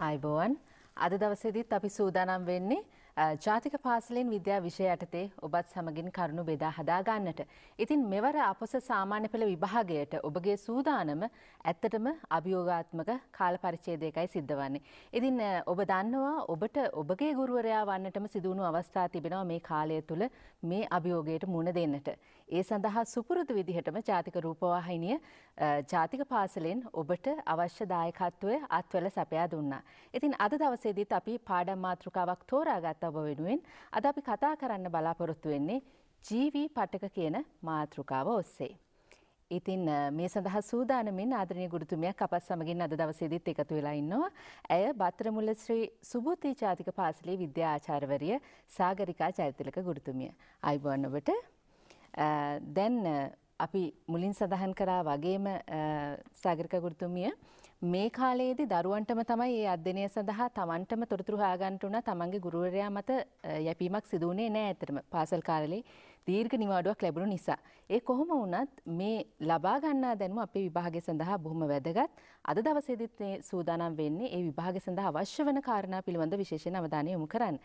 අයිබෝවන් අද දවසේදීත් අපි සූදානම් වෙන්නේ ජාතික පාසලෙන් විද්‍යා විෂය යටතේ ඔබත් සමගින් කරුණු බෙදා හදාගන්නට. ඉතින් මෙවර අපොස සාමාන්‍ය පෙළ විභාගයට ඔබගේ සූදානම ඇත්තටම අභියෝගාත්මක කාල පරිච්ඡේදයකයි සිද්ධ වන්නේ. ඉතින් ඔබ දන්නවා ඔබට ඔබගේ ගුරුවරයා වන්නටම සිදුවුණු අවස්ථා තිබෙනවා මේ කාලය තුළ මේ අභියෝගයට මුණ දෙන්නට. ඒ සඳහා සුපුරුදු විදිහටම ජාතික රූපවාහිනිය ජාතික පාසලෙන් ඔබට අවශ්‍ය දායකත්වය අත්වල සපයා දුන්නා. ඉතින් අද දවසේදීත් අපි පාඩම් මාතෘකාවක් තෝරාගත්ත ඔබ වෙනුවෙන් අද අපි කතා කරන්න බලාපොරොත්තු වෙන්නේ ජීවී පටක කියන මාතෘකාව ඔස්සේ. ඉතින් මේ සඳහා සූදානමින් ආදරණීය ගුරුතුමියක් අපත් සමගින් අද දවසේදීත් එකතු වෙලා ඉන්නවා. ඇය බත්‍රමුල්ල ශ්‍රී සුබෝති ජාතික පාසලේ විද්‍යාචාර්යවරිය සාගරිකා චෛත්‍යලක ගුරුතුමිය. ආයිබෝන් ඔබට. දැන් අපි මුලින් සඳහන් කරා වගේම සාගරිකා ගුරුතුමිය මේ කාලයේදී දරුවන්ටම තමයි මේ අධ්‍යයනය සඳහා තමන්ටම තොරතුරු හොයාගන්නට උනා තමන්ගේ ගුරුවරයා මත යැපීමක් සිදු වුණේ නැහැ ඇත්තටම පාසල් කාලේ දීර්ඝ නිවාඩුවක් ලැබුණු නිසා. ඒ කොහොම වුණත් මේ ලබා ගන්නා දැනුම අපේ විභාගය සඳහා බොහොම වැදගත්. අද දවසේදීත් මේ සූදානම් වෙන්නේ ඒ විභාගය සඳහා අවශ්‍ය වන කාරණා පිළිබඳ විශේෂ අවධානය යොමු කරන්න.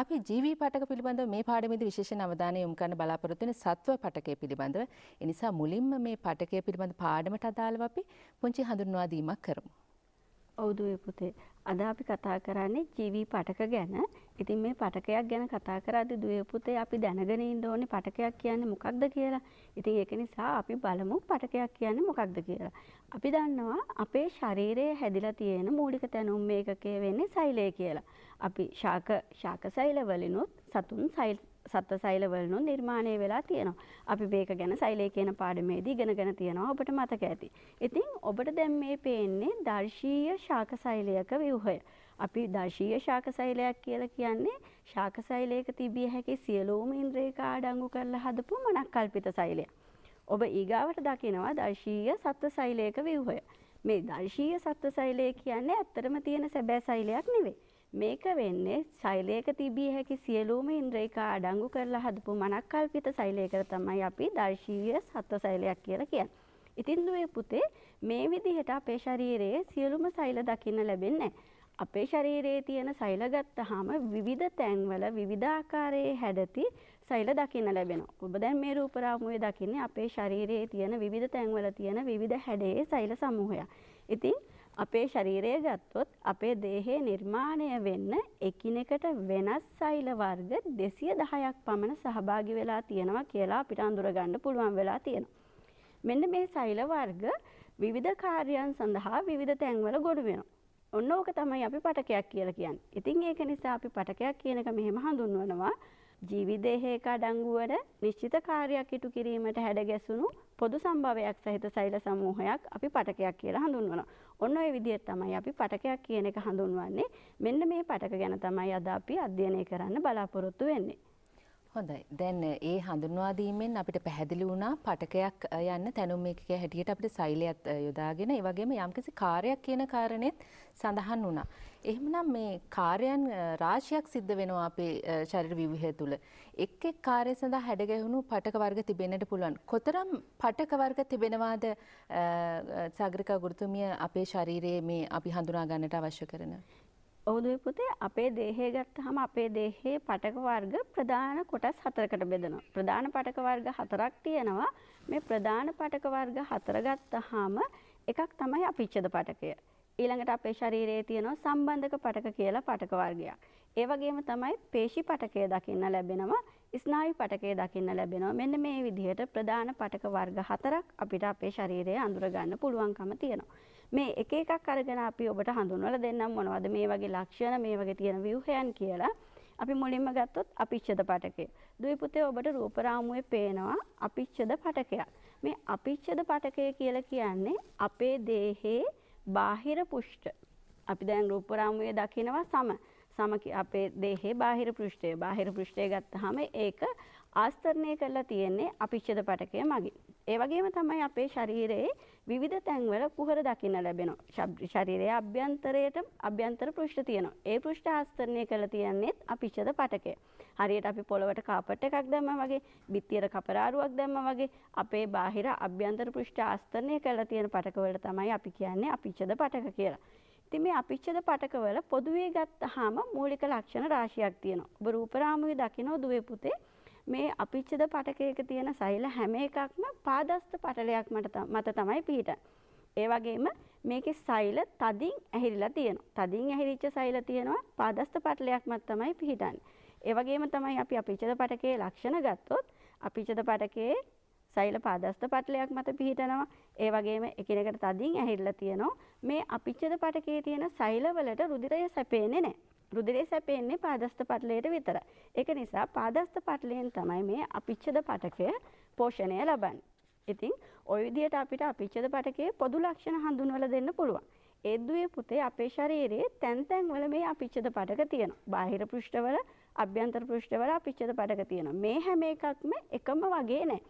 අපි ජීවී පටක පිළිබඳව මේ පාඩමේදී විශේෂ අවධානය යොමු කරන්න බලාපොරොත්තු වෙන සත්ව පටකය පිළිබඳව. ඒ නිසා මුලින්ම මේ පටකය පිළිබඳ පාඩමට අදාළව අපි පුංචි හඳුන්වා දීමක් කරමු. ඔව් දුවේ පුතේ. අද අපි කතා කරන්නේ ජීවි පටක ගැන. ඉතින් මේ පටකයක් ගැන කතා කරද්දී දුවේ පුතේ අපි දැනගෙන ඉන්න ඕනේ පටකයක් කියන්නේ මොකක්ද කියලා. ඉතින් ඒක නිසා අපි බලමු පටකයක් කියන්නේ මොකක්ද කියලා. අපි දන්නවා අපේ ශරීරයේ හැදිලා තියෙන මූලික තැනුම් මේකකයේ වෙන්නේ සෛලය කියලා. අපි ශාක ශාක සෛල වලිනුත් සතුන් සෛල සත්ව සෛලවලනු නිර්මාණය වෙලා තියෙනවා. අපි මේක ගැන සෛලය කියන පාඩමේදී ඉගෙනගෙන තියෙනවා ඔබට මතක ඇති. ඉතින් ඔබට දැන් මේ පේන්නේ දර්ශීය ශාක සෛලයක ව්‍යුහය. අපි දර්ශීය ශාක සෛලයක් කියලා කියන්නේ ශාක සෛලයක තිබිය හැකි සියලුම ඉන්ද්‍රියක ආඩංගු කරලා හදපු මනක්කල්පිත සෛලයක්. ඔබ ඊගාවට දකිනවා දර්ශීය සත්ව සෛලයක ව්‍යුහය. මේ දර්ශීය සත්ව සෛලය කියන්නේ ඇත්තටම තියෙන සැබෑ සෛලයක් නෙවෙයි. මේක වෙන්නේ ශෛලයක තිබිය හැකි සියලූම ඉන්ද්‍රේකා අඩංගු කරලා හදපු මනක්කල්පිත ශෛලයකට තමයි අපි දර්ශීය සත්ව ශෛලයක් කියලා කියන්නේ. ඉතින් දුවේ පුතේ මේ විදිහට අපේ ශරීරයේ සියලුම ශෛල දකින්න ලැබෙන්නේ අපේ ශරීරයේ තියෙන ශෛල ගත්තාම විවිධ තැන්වල විවිධ ආකාරයේ හැඩති ශෛල දකින්න ලැබෙනවා. ඔබ දැන් මේ රූප රාමුවේ දකින්නේ අපේ ශරීරයේ තියෙන විවිධ තැන්වල තියෙන විවිධ හැඩයේ ශෛල සමූහයක්. ඉතින් අපේ ශරීරය ගත්තොත් අපේ දේහයේ නිර්මාණය වෙන්න එකිනෙකට වෙනස් සෛල වර්ග 210ක් පමණ සහභාගී වෙලා තියෙනවා කියලා අපිට අඳුරගන්න පුළුවන් වෙලා තියෙනවා. මෙන්න මේ සෛල වර්ග විවිධ කාර්යයන් සඳහා විවිධ තැන්වල ගොඩ වෙනවා. ඔන්න ඕක තමයි අපි පටකයක් කියලා කියන්නේ. ඉතින් ඒක නිසා අපි පටකයක් කියන එක මෙහෙම හඳුන්වනවා ජීවිදේහයක අඩංගු වන නිශ්චිත කාර්යයක් ඉටු කිරීමට හැඩ ගැසුණු පොදු සම්භවයක් සහිත සෛල සමූහයක් අපි පටකයක් කියලා හඳුන්වනවා. ඔන්න ඔය විදිහට තමයි අපි පටකයක් කියන එක හඳුන්වන්නේ. මෙන්න මේ පටක ගැන තමයි අද අපි අධ්‍යයනය කරන්න බලාපොරොත්තු වෙන්නේ. හොඳයි. දැන් ඒ හඳුන්වා දීමෙන් අපිට පැහැදිලි වුණා පටකයක් යන්න තැනුම් එකක හැටියට අපිට සෛලයත් යොදාගෙන ඒ වගේම යම්කිසි කාර්යයක් කියන කාරණෙත් සඳහන් වුණා. එහෙමනම් මේ කාර්යයන් රාශියක් සිද්ධ වෙනවා අපේ ශරීර විවිධය තුල. එක් එක් කාර්ය සඳහා හැඩගැහුණු පටක වර්ග තිබෙන්නට පුළුවන්. කොතරම් පටක වර්ග තිබෙනවාද සාගරික ගුරුතුමිය අපේ ශරීරයේ මේ අපි හඳුනා ගන්නට අවශ්‍ය කරන? ඔවුදුයි පුතේ අපේ දේහය ගත්තහම අපේ දේහයේ පටක වර්ග ප්‍රධාන කොටස් හතරකට බෙදෙනවා. ප්‍රධාන පටක වර්ග හතරක් තියෙනවා. මේ ප්‍රධාන පටක වර්ග හතර ගත්තහම එකක් තමයි අපිච්ඡද පටකය. ඊළඟට අපේ ශරීරයේ තියෙන සම්බන්ධක පටක කියලා පටක වර්ගයක්. ඒ වගේම තමයි පේශි පටකය දකින්න ලැබෙනවා, ස්නායු පටකය දකින්න ලැබෙනවා. මෙන්න මේ විදිහට ප්‍රධාන පටක වර්ග හතරක් අපිට අපේ ශරීරයේ අඳුර ගන්න පුළුවන්කම තියෙනවා. මේ එක එකක් අරගෙන අපි ඔබට හඳුන්වලා දෙන්නම් මොනවද මේ වගේ ලක්ෂණ, මේ වගේ තියෙන ව්‍යුහයන් කියලා. අපි මුලින්ම ගත්තොත් අපිච්ඡද පටකය. දුයිපුතේ ඔබට රූප රාමුවේ පේනවා අපිච්ඡද පටකයක්. මේ අපිච්ඡද පටකය කියලා කියන්නේ අපේ දේහේ බාහිර පුෂ්ඨ. අපි දැන් රූප රාමුවේ දකිනවා සම. සම අපේ දේහේ බාහිර පෘෂ්ඨය. බාහිර පෘෂ්ඨය ගත්තාම ඒක ආස්තරණය කරලා තියෙන්නේ අපිච්ඡද පටකය මගින්. ඒ වගේම තමයි අපේ ශරීරයේ විවිධ තැන්වල කුහර දකින්න ලැබෙනවා. ශරීරයේ අභ්‍යන්තරයට අභ්‍යන්තර පෘෂ්ඨ තියෙනවා. ඒ පෘෂ්ඨ ආස්තරණය කරලා තියන්නේත් අපිච්ඡද පටකය. හරියට අපි පොළවට කාපට් එකක් දැම්මා වගේ, බිත්තියට කපරාරුවක් දැම්මා වගේ අපේ බාහිර අභ්‍යන්තර පෘෂ්ඨ ආස්තරණය කරලා තියෙන පටකවල තමයි අපි කියන්නේ අපිච්ඡද පටක කියලා. ඉතින් මේ අපිච්ඡද පටකවල පොදුවේ ගත්තාම මූලික ලක්ෂණ රාශියක් තියෙනවා. ඔබ රූපරාමුවේ දකින්න දුවේ පුතේ මේ අපිච්චද පටකයක තියෙන සෛල හැම එකක්ම පාදස්ත පටලයක් මත තමයි පිහිට. ඒ වගේම මේකේ සෛල තදින් ඇහිරිලා තියෙනවා. තදින් ඇහිරිච්ච සෛල තියෙනවා පාදස්ත පටලයක් මත තමයි පිහිටන්නේ. ඒ වගේම තමයි අපි අපිච්චද පටකයේ ලක්ෂණ ගත්තොත් අපිච්චද පටකයේ සෛල පාදස්ත පටලයක් මත පිහිටනවා. ඒ වගේම එකිනෙකට තදින් ඇහිරිලා තියෙනවා. මේ අපිච්චද පටකයේ තියෙන සෛලවලට රුධිරය සැපෙන්නේ නැහැ. රුධිරේ සැපෙන්නේ පාදස්ත පටලයට විතරයි. ඒක නිසා පාදස්ත පටලයෙන් තමයි මේ අපිච්ඡද පටකය පෝෂණය ලබන්නේ. ඉතින් ওই විදිහට අපිට අපිච්ඡද පටකයේ පොදු ලක්ෂණ හඳුන්වලා දෙන්න පුළුවන්. ඒ දුවේ පුතේ අපේ ශරීරයේ තැන් තැන් වල මේ අපිච්ඡද පටක තියෙනවා. බාහිර පෘෂ්ඨවල, අභ්‍යන්තර පෘෂ්ඨවල අපිච්ඡද පටක තියෙනවා. මේ හැම එකක්ම එකම වගේ නෑ.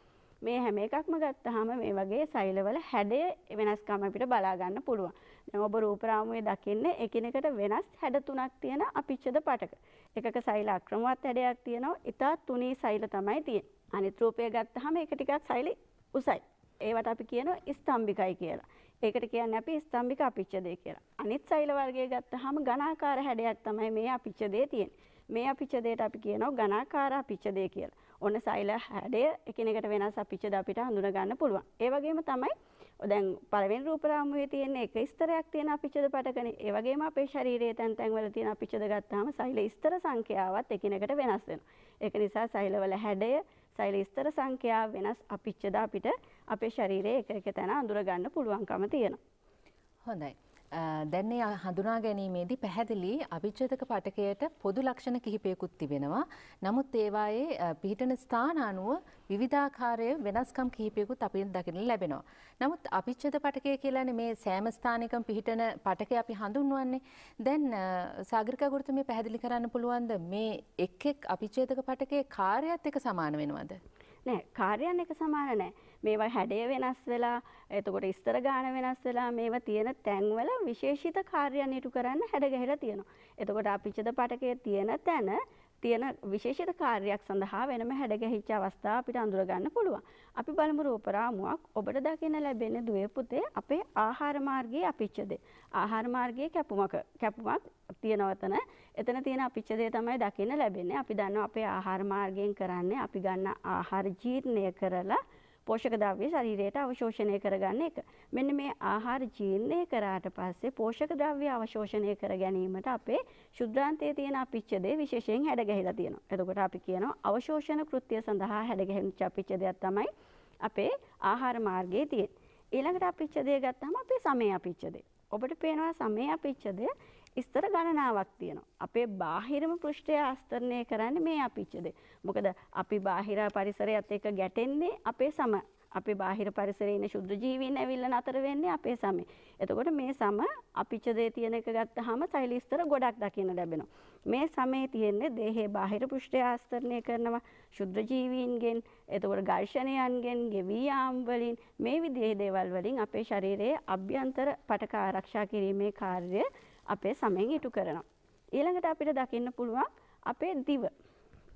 මේ හැම එකක්ම ගත්තාම මේ වගේ සෛලවල හැඩය වෙනස්කම් අපිට බලා ගන්න පුළුවන්. දැන් ඔබ රූප රාමුවේ දකින්නේ එකිනෙකට වෙනස් හැඩ තුනක් තියෙන අපිච්ඡද පටක. එකක සෛල අක්‍රමවත් හැඩයක් තියෙනවා. ඉතා තුනී සෛල තමයි තියෙන්නේ. අනිත් රූපය ගත්තාම ඒක ටිකක් සෛල උසයි. ඒවට අපි කියනවා ස්තම්භිකයි කියලා. ඒකට කියන්නේ අපි ස්තම්භික අපිච්ඡදේ කියලා. අනිත් සෛල වර්ගය ගත්තාම ඝනාකාර හැඩයක් තමයි මේ අපිච්ඡදේ තියෙන්නේ. මේ අපිච්ඡදේට අපි කියනවා ඝනාකාර අපිච්ඡදේ කියලා. ඔන්න සෛල හැඩය එකිනෙකට වෙනස් අපිච්ඡද අපිට හඳුනා ගන්න පුළුවන්. ඒ වගේම තමයි දැන් පළවෙනි රූප රාමුවේ තියෙන එක ස්තරයක් තියෙන අපිච්ඡද පටකනේ. ඒ වගේම අපේ ශරීරයේ තැන් තැන් වල තියෙන අපිච්ඡද ගත්තාම සෛල ස්තර සංඛ්‍යාවත් එකිනෙකට වෙනස් වෙනවා. ඒක නිසා සෛලවල හැඩය, සෛල ස්තර සංඛ්‍යාව වෙනස් අපිච්ඡද අපිට අපේ ශරීරයේ එක එක තැන අඳුර ගන්න පුළුවන්කම තියෙනවා. හොඳයි. දැන් මේ හඳුනා ගැනීමේදී පැහැදිලි අවිච්ඡේදක පටකයට පොදු ලක්ෂණ කිහිපයකුත් තිබෙනවා. නමුත් ඒවායේ පිහිටන ස්ථාන අනුව විවිධාකාරයේ වෙනස්කම් කිහිපයකුත් අපිට දකින්න ලැබෙනවා. නමුත් අවිච්ඡේද පටකය කියලානේ මේ සෑම ස්ථානයකම පිහිටන පටකය අපි හඳුන්වන්නේ. දැන් සාගරිකා ගුරුතුමිය පැහැදිලි කරන්න පුළුවන්ද මේ එක් එක් අවිච්ඡේදක පටකයේ කාර්යයත් එක සමාන වෙනවද? නෑ කාර්යයන් එක සමාන නෑ. මේවා හැඩය වෙනස් වෙලා එතකොට ඉස්තර ගාන වෙනස් වෙලා මේවා තියෙන තැන්වල විශේෂිත කාර්යයන් ඉටු කරන්න හැඩගැහිලා තියෙනවා. එතකොට අපිච්චද පටකයේ තියෙන තැන තියෙන විශේෂිත කාර්යයක් සඳහා වෙනම හැඩගැහිච්ච අවස්ථා අපිට අඳුරගන්න පුළුවන්. අපි බලමු රූප රාමුවක් ඔබට දකින්න ලැබෙන දුවේ පුතේ අපේ ආහාර මාර්ගයේ අපිච්චදේ. ආහාර මාර්ගයේ කැපුමක් කැපුමක් තියෙනවතන එතන තියෙන අපිච්චදේ තමයි දකින්න ලැබෙන්නේ. අපි දන්නවා අපේ ආහාර මාර්ගයෙන් කරන්නේ අපි ගන්න ආහාර ජීර්ණය කරලා පෝෂක ද්‍රව්‍ය ශරීරයට අවශෝෂණය කරගන්න එක. මෙන්න මේ ආහාර ජීර්ණය කරාට පස්සේ පෝෂක ද්‍රව්‍ය අවශෝෂණය කර ගැනීමට අපේ ශුද්ධාන්තයේ තියෙන අපිච්ඡදේ විශේෂයෙන් හැඩගැහිලා තියෙනවා. එතකොට අපි කියනවා අවශෝෂණ කෘත්‍ය සඳහා හැඩගැහෙච්ච අපිච්ඡදයක් තමයි අපේ ආහාර මාර්ගයේ තියෙන්නේ. ඊළඟට අපිච්ඡදය ගත්තාම අපේ සමේ අපිච්ඡදේ. ඔබට පේනවා සමේ අපිච්ඡදය ස්තර ගණනාවක් තියෙනවා. අපේ බාහිරම පෘෂ්ඨය ආස්තරණය කරන්නේ මේ අපිච්චද. මොකද අපි බාහිර පරිසරයත් එක්ක ගැටෙන්නේ අපේ සම අපේ බාහිර පරිසරයේ ඉන්න ශුද්ධ ජීවීන් ඇවිල්ලා නතර වෙන්නේ අපේ සමේ. එතකොට මේ සම අපිච්චදේ තියෙන එක ගත්තාම සෛලිස්තර ගොඩක් දකින්න ලැබෙනවා. මේ සමේ තියෙන්නේ දේහයේ බාහිර පෘෂ්ඨය ආස්තරණය කරනවා ශුද්ධ ජීවීන්ගෙන්, එතකොට ඝර්ෂණයන්ගෙන්, ගෙවියාම් වලින් මේ විදිහේ දේවල් වලින් අපේ ශරීරයේ අභ්‍යන්තර පටක ආරක්ෂා කිරීමේ කාර්යය අපේ සමෙන් ඉටු කරනවා. ඊළඟට අපිට දකින්න පුළුවන් අපේ දිව.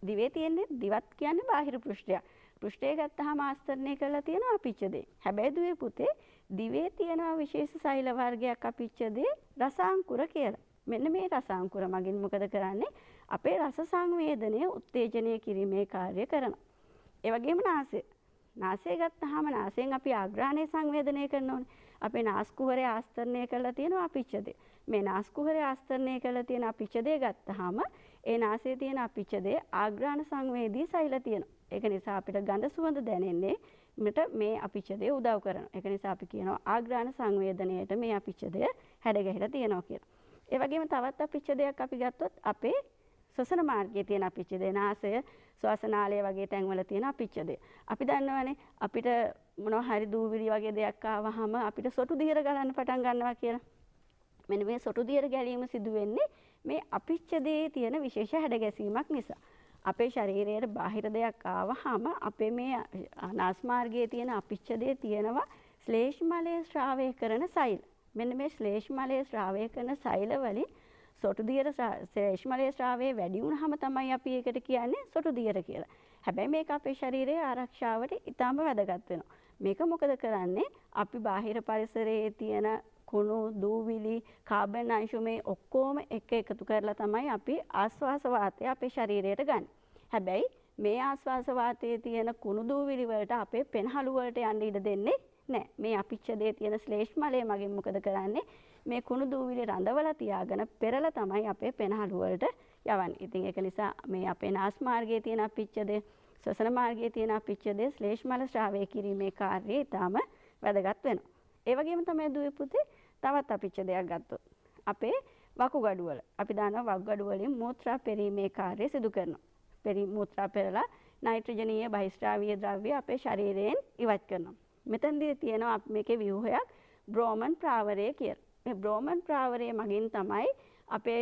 දිවේ තියෙන්නේ දිවත් කියන්නේ බාහිර පෘෂ්ඨයක්. පෘෂ්ඨය ගත්තාම ආස්තරණය කරලා තියෙනවා අපිච්චදේ. හැබැයි දුවේ පුතේ දිවේ තියෙන විශේෂ සෛල වර්ගයක් අපිච්චදේ රසාංකුර කියලා. මෙන්න මේ රසාංකුර මගින් මොකද කරන්නේ? අපේ රස සංවේදනය උත්තේජනය කිරීමේ කාර්ය කරනවා. ඒ වගේම නාසය. නාසය ගත්තාම නාසයෙන් අපි ආග්‍රාහණය සංවේදනය කරනෝනේ. අපේ නාස්කුහරය ආස්තරණය කරලා තියෙනවා අපිච්චදේ. මේ නාස්කුහරය ආස්තරණය කරලා තියෙන අපිච්ඡදය ගත්තාම ඒ නාසයේ තියෙන අපිච්ඡදය ආග්‍රාණ සංවේදී සෛල තියෙනවා. ඒක නිසා අපිට ගඳ සුවඳ දැනෙන්නේ මෙට මේ අපිච්ඡදය උදව් කරනවා. ඒක නිසා අපි කියනවා ආග්‍රාණ සංවේදනයේට මේ අපිච්ඡදය හැඩගැහිලා තියෙනවා කියලා. ඒ වගේම තවත් අපිච්ඡදයක් අපි ගත්තොත් අපේ ශ්වසන මාර්ගයේ තියෙන අපිච්ඡදේ නාසය ශ්වාසනාලය වගේ තැන්වල තියෙන අපිච්ඡදේ. අපි දන්නවනේ අපිට මොනවා හරි දූවිලි වගේ දෙයක් ආවහම අපිට සොටු දිහර ගලන්න පටන් ගන්නවා කියලා. මෙන්න මේ සොටු දියර ගැලීම සිදු වෙන්නේ මේ අපිච්ඡදයේ තියෙන විශේෂ හැඩගැසීමක් නිසා. අපේ ශරීරයට බාහිර දෙයක් ආවහම අපේ මේ නාස්මාර්ගයේ තියෙන අපිච්ඡදයේ තියෙනවා ශ්ලේෂ්මලයේ ශ්‍රාවය කරන සෛල. මෙන්න මේ ශ්ලේෂ්මලයේ ශ්‍රාවය කරන සෛල වලින් සොටු දියර ශ්ලේෂ්මලයේ ශ්‍රාවය වැඩි වුණාම තමයි අපි ඒකට කියන්නේ සොටු දියර කියලා. හැබැයි මේක අපේ ශරීරයේ ආරක්ෂාවට ඉතාම වැදගත් වෙනවා. මේක මොකද කරන්නේ? අපි බාහිර පරිසරයේ තියෙන කුණු දූවිලි කාබන් අංශු මේ ඔක්කොම එක එකතු කරලා තමයි අපි ආශ්වාස වාතය අපේ ශරීරයට ගන්න. හැබැයි මේ ආශ්වාස වාතයේ තියෙන කුණු දූවිලි වලට අපේ පෙනහළු වලට යන්න ඉඩ දෙන්නේ නැහැ. මේ අපිච්ඡදේ තියෙන ශ්ලේෂ්මලය මගෙන් මොකද කරන්නේ? මේ කුණු දූවිලි රඳවලා තියාගෙන පෙරලා තමයි අපේ පෙනහළු වලට යවන්නේ. ඉතින් ඒක නිසා මේ අපේ නාස් මාර්ගයේ තියෙන අපිච්ඡදේ ශ්වසන මාර්ගයේ තියෙන අපිච්ඡදේ ශ්ලේෂ්මල ශ්‍රාවය කිරීමේ කාර්යය ඊටාම වැදගත් වෙනවා. ඒ වගේම තමයි දුවේ පුතේ තවත් අපි ඡේදයක් ගත්තොත් අපේ වකුගඩු වල අපි දානවා වකුගඩු වලින් මූත්‍රා පෙරීමේ කාර්යය සිදු කරනවා. පෙරී මූත්‍රා පෙරලා නයිට්‍රජනීය බහිස්ත්‍රාවීය ද්‍රව්‍ය අපේ ශරීරයෙන් ඉවත් කරනවා. මෙතනදී තියෙනවා මේකේ ව්‍යුහයක් බ්‍රෝමන් ප්‍රාවරය කියලා. මේ බ්‍රෝමන් ප්‍රාවරය මගින් තමයි අපේ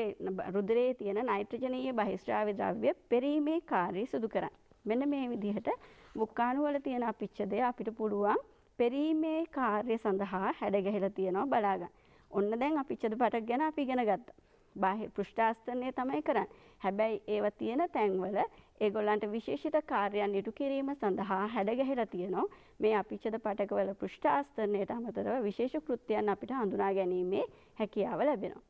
රුධිරයේ තියෙන නයිට්‍රජනීය බහිස්ත්‍රාවීය ද්‍රව්‍ය පෙරීමේ කාර්යය සිදු කරන්නේ. මෙන්න මේ විදිහට මුක්කාණු වල තියෙන අපිච්ඡදය අපිට පුළුවන් පෙරීමේ කාර්ය සඳහා හැඩගැහිලා තියෙනවා බලාගන්න. ඔන්න දැන් අපි චතුපටක් ගැන අපි ඉගෙන ගත්තා. බාහිර පෘෂ්ඨාස්තනය තමයි කරන්නේ. හැබැයි ඒව තියෙන තැන්වල ඒගොල්ලන්ට විශේෂිත කාර්යයන් ඉටු කිරීම සඳහා හැඩගැහිලා තියෙනවා. මේ අපිච්ඡද පටකවල පෘෂ්ඨාස්තනයට අමතරව විශේෂ කෘත්‍යයන් අපිට හඳුනා ගැනීමේ හැකියාව ලැබෙනවා.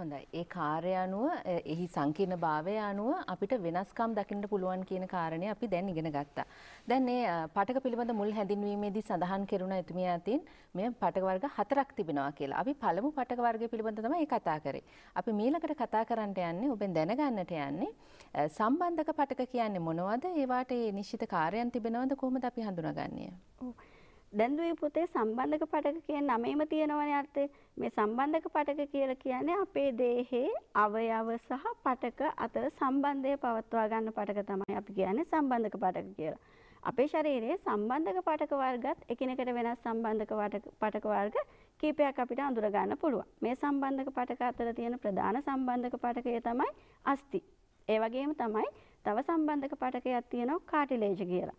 හොඳයි. ඒ කාර්ය අනුව එහි සංකීර්ණ භාවය අනුව අපිට වෙනස්කම් දකින්න පුළුවන් කියන කාරණය අපි දැන් ඉගෙන ගත්තා. දැන් මේ පටක පිළිබඳ මුල් හැඳින්වීමේදී සඳහන් කෙරුණ එතුමිය අතින් මේ පටක වර්ග හතරක් තිබෙනවා කියලා. අපි පළමු පටක වර්ගය පිළිබඳ තමයි කතා කරේ. අපි මීළඟට කතා කරන්නට යන්නේ ඔබෙන් දැනගන්නට යන්නේ සම්බන්ධක පටක කියන්නේ මොනවද? ඒවාට නිශ්චිත කාර්යයන් තිබෙනවද? කොහොමද අපි හඳුනාගන්නේ? ඔව්. දැන්දුවේ පුතේ සම්බන්ධක පටක කියන නමේම තියෙනවනේ අර්ථය. මේ සම්බන්ධක පටක කියලා කියන්නේ අපේ දේහේ අවයව සහ පටක අතර සම්බන්ධය පවත්වා ගන්න පටක තමයි අපි කියන්නේ සම්බන්ධක පටක කියලා. අපේ ශරීරයේ සම්බන්ධක පටක වර්ගත් එකිනෙකට වෙනස් සම්බන්ධක පටක වර්ග කීපයක් අපිට අඳුර ගන්න පුළුවන්. මේ සම්බන්ධක පටක අතර තියෙන ප්‍රධාන සම්බන්ධක පටකය තමයි අස්ථි. ඒ වගේම තමයි තව සම්බන්ධක පටකයක් තියෙනවා කාටිලේජ් කියලා.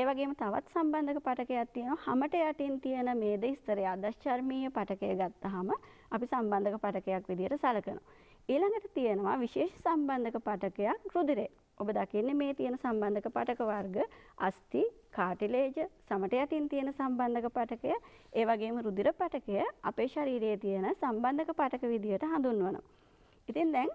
ඒ වගේම තවත් සම්බන්ධක පටකයක් තියෙනවා. හැමට යටින් තියෙන මේද ස්තරය අදශ්චර්මීය පටකය ගත්තාම අපි සම්බන්ධක පටකයක් විදිහට සලකනවා. ඊළඟට තියෙනවා විශේෂ සම්බන්ධක පටකයක් රුධිරය. ඔබ දකින්නේ මේ තියෙන සම්බන්ධක පටක වර්ග අස්ථි කාටිලේජ සමට යටින් තියෙන සම්බන්ධක පටකය ඒ වගේම රුධිර පටකය අපේ ශරීරයේ තියෙන සම්බන්ධක පටක විදියට හඳුන්වනවා. ඉතින් දැන්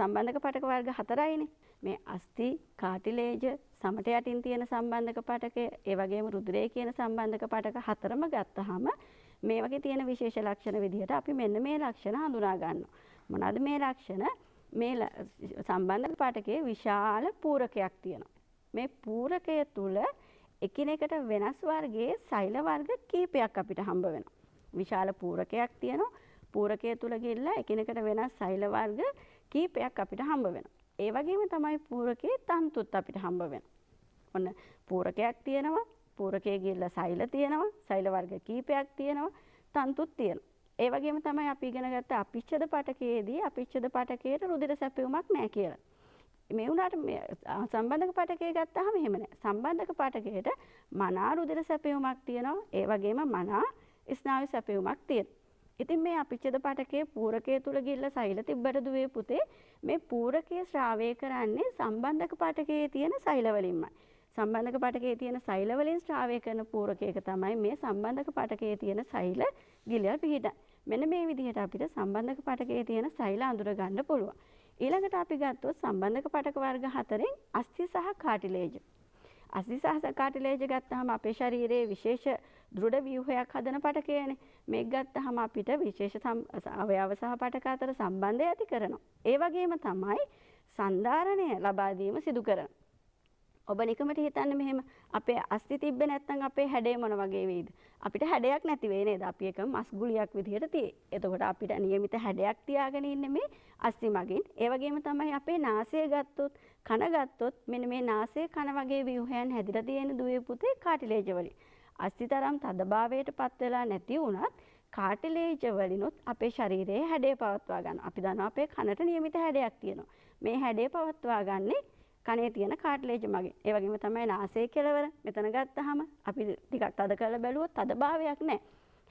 සම්බන්ධක පටක වර්ග හතරයිනේ. මේ අස්ථි කාටිලේජ සමට යටින් තියෙන සම්බන්ධක පටක ඒ වගේම රුධිරය කියන සම්බන්ධක පටක හතරම ගත්තාම මේ වගේ තියෙන විශේෂ ලක්ෂණ විදිහට අපි මෙන්න මේ ලක්ෂණ හඳුනා ගන්නවා. මොනවාද මේ ලක්ෂණ? මේ සම්බන්ධක පටකේ විශාල පූරකයක් තියෙනවා. මේ පූරකය තුල එකිනෙකට වෙනස් වර්ගයේ සෛල වර්ග කීපයක් අපිට හම්බ වෙනවා. විශාල පූරකයක් තියෙනවා. පූරකය තුල ගිහිල්ලා එකිනෙකට වෙනස් සෛල වර්ග කීපයක් අපිට හම්බ වෙනවා. ඒ වගේම තමයි පූරකයේ තන්තුත් අපිට හම්බ වෙනවා. ඔන්න පූරකයක් තියෙනවා, පූරකයේ ගිල්ල සෛල තියෙනවා, සෛල වර්ග කීපයක් තියෙනවා, තන්තුත් තියෙනවා. ඒ වගේම තමයි අපි ඉගෙනගත්ත අපිච්ඡද පාඨකයේදී අපිච්ඡද පාඨකයට රුධිර සැපයුමක් නැහැ කියලා. මේ වුණාට මේ සම්බන්ධක පාඨකය ගත්තාම එහෙම නැහැ. සම්බන්ධක පාඨකයට මනා රුධිර සැපයුමක් තියෙනවා. ඒ වගේම මනා ස්නායු සැපයුමක් තියෙනවා. ඉතින් මේ අපිච්චද පටකයේ පූරකය තුළ ගිල්ල සෛල තිබ්බට දුවේ පුතේ මේ පූරකය ශ්‍රාවය කරන්නේ සම්බන්ධක පටකයේ තියෙන සෛලවලින්මයි. සම්බන්ධක පටකයේ තියෙන සෛලවලින් ශ්‍රාවය කරන පූරකයක තමයි මේ සම්බන්ධක පටකයේ තියෙන සෛල ගිලල් පිහිට. මෙන්න මේ විදිහට අපිට සම්බන්ධක පටකයේ තියෙන සෛල අඳුර ගන්න පුළුවන්. ඊළඟට අපි ගත්තොත් සම්බන්ධක පටක වර්ග හතරෙන් අස්ථි සහ කාටිලේජ්. අස්ථි සහ කාටිලේජ් ගත්තාම අපේ ශරීරයේ විශේෂ දෘඩ ව්‍යුහයක් හදන පටකයනේ. මේක ගත්තහම අපිට විශේෂ අවයව සහ පටක අතර සම්බන්ධය ඇති කරනවා. ඒ වගේම තමයි සන්ධාරණය ලබා දීම සිදු කරන. ඔබ නිකමට හිතන්න මෙහෙම අපේ අස්ති තිබ්බේ නැත්නම් අපේ හැඩේ මොන වගේ වෙයිද? අපිට හැඩයක් නැති වෙයි නේද? අපි එක මස් ගුලියක් විදිහට තියෙයි. එතකොට අපිට નિયમિત හැඩයක් තියාගෙන ඉන්නේ මේ අස්ති මගින්. ඒ වගේම තමයි අපේ නාසය ගත්තොත්, කන ගත්තොත් මෙන්න මේ නාසය කන වගේ ව්‍යුහයන් හැදිලා තියෙන දුවේ පුතේ කාටිලේජ් වලින්. අස්තිතරම් තදභාවයට පත් වෙලා නැති වුණත් කාටිලේජ වලිනුත් අපේ ශරීරයේ හැඩය පවත්වා ගන්න. අපි දන්නවා අපේ කනට નિયમિત හැඩයක් තියෙනවා. මේ හැඩය පවත්වා ගන්නේ කනේ තියෙන කාටිලේජ් මගින්. ඒ වගේම තමයි නාසයේ කෙළවර. මෙතන ගත්තාම අපි ටිකක් තද කරලා බැලුවොත් තදභාවයක් නැහැ.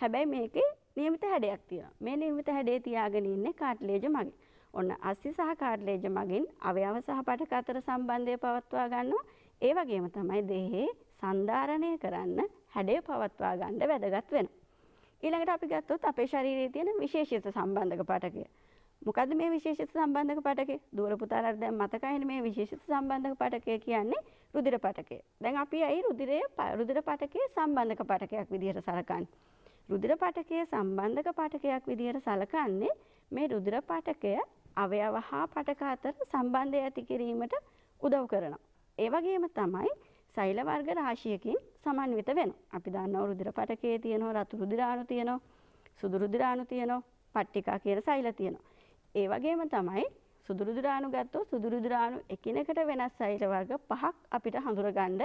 හැබැයි මේකේ નિયમિત හැඩයක් තියෙනවා. මේ નિયમિત හැඩේ තියාගෙන ඉන්නේ කාටිලේජ් මගින්. ඔන්න අස්සි සහ කාටිලේජ් මගින් අවයව සහ පටක අතර සම්බන්ධය පවත්වා ගන්නවා. ඒ වගේම තමයි දේහේ සංධාරණය කරන්න හැඩය පවත්වා ගන්න වැදගත් වෙන. ඊළඟට අපි ගත්තොත් අපේ ශරීරයේ තියෙන විශේෂිත සම්බන්ධක පටකය. මොකද මේ විශේෂිත සම්බන්ධක පටකය දුවර පුතාලට දැන් මතකයිනේ මේ විශේෂිත සම්බන්ධක පටකය කියන්නේ රුධිර පටකය. දැන් අපි ඇයි රුධිරය රුධිර පටකයේ සම්බන්ධක පටකයක් විදිහට සලකන්නේ? රුධිර පටකයේ සම්බන්ධක පටකයක් විදිහට සලකන්නේ මේ රුධිර පටකය අවයව හා පටක අතර සම්බන්ධය ඇති කිරීමට උදව් කරනවා. ඒ වගේම තමයි සෛල වර්ග රාශියකින් සමන්විත වෙනවා. අපි දන්නවා රුධිර පටකයේ තියෙනවා රතු රුධිර අණු තියෙනවා සුදු රුධිර අණු තියෙනවා පට්ටිකා කියන සෛල තියෙනවා. ඒ වගේම තමයි සුදු රුධිර අණු ගත්තොත් සුදු රුධිර අණු එකිනෙකට වෙනස් සෛල වර්ග පහක් අපිට හඳුරගන්න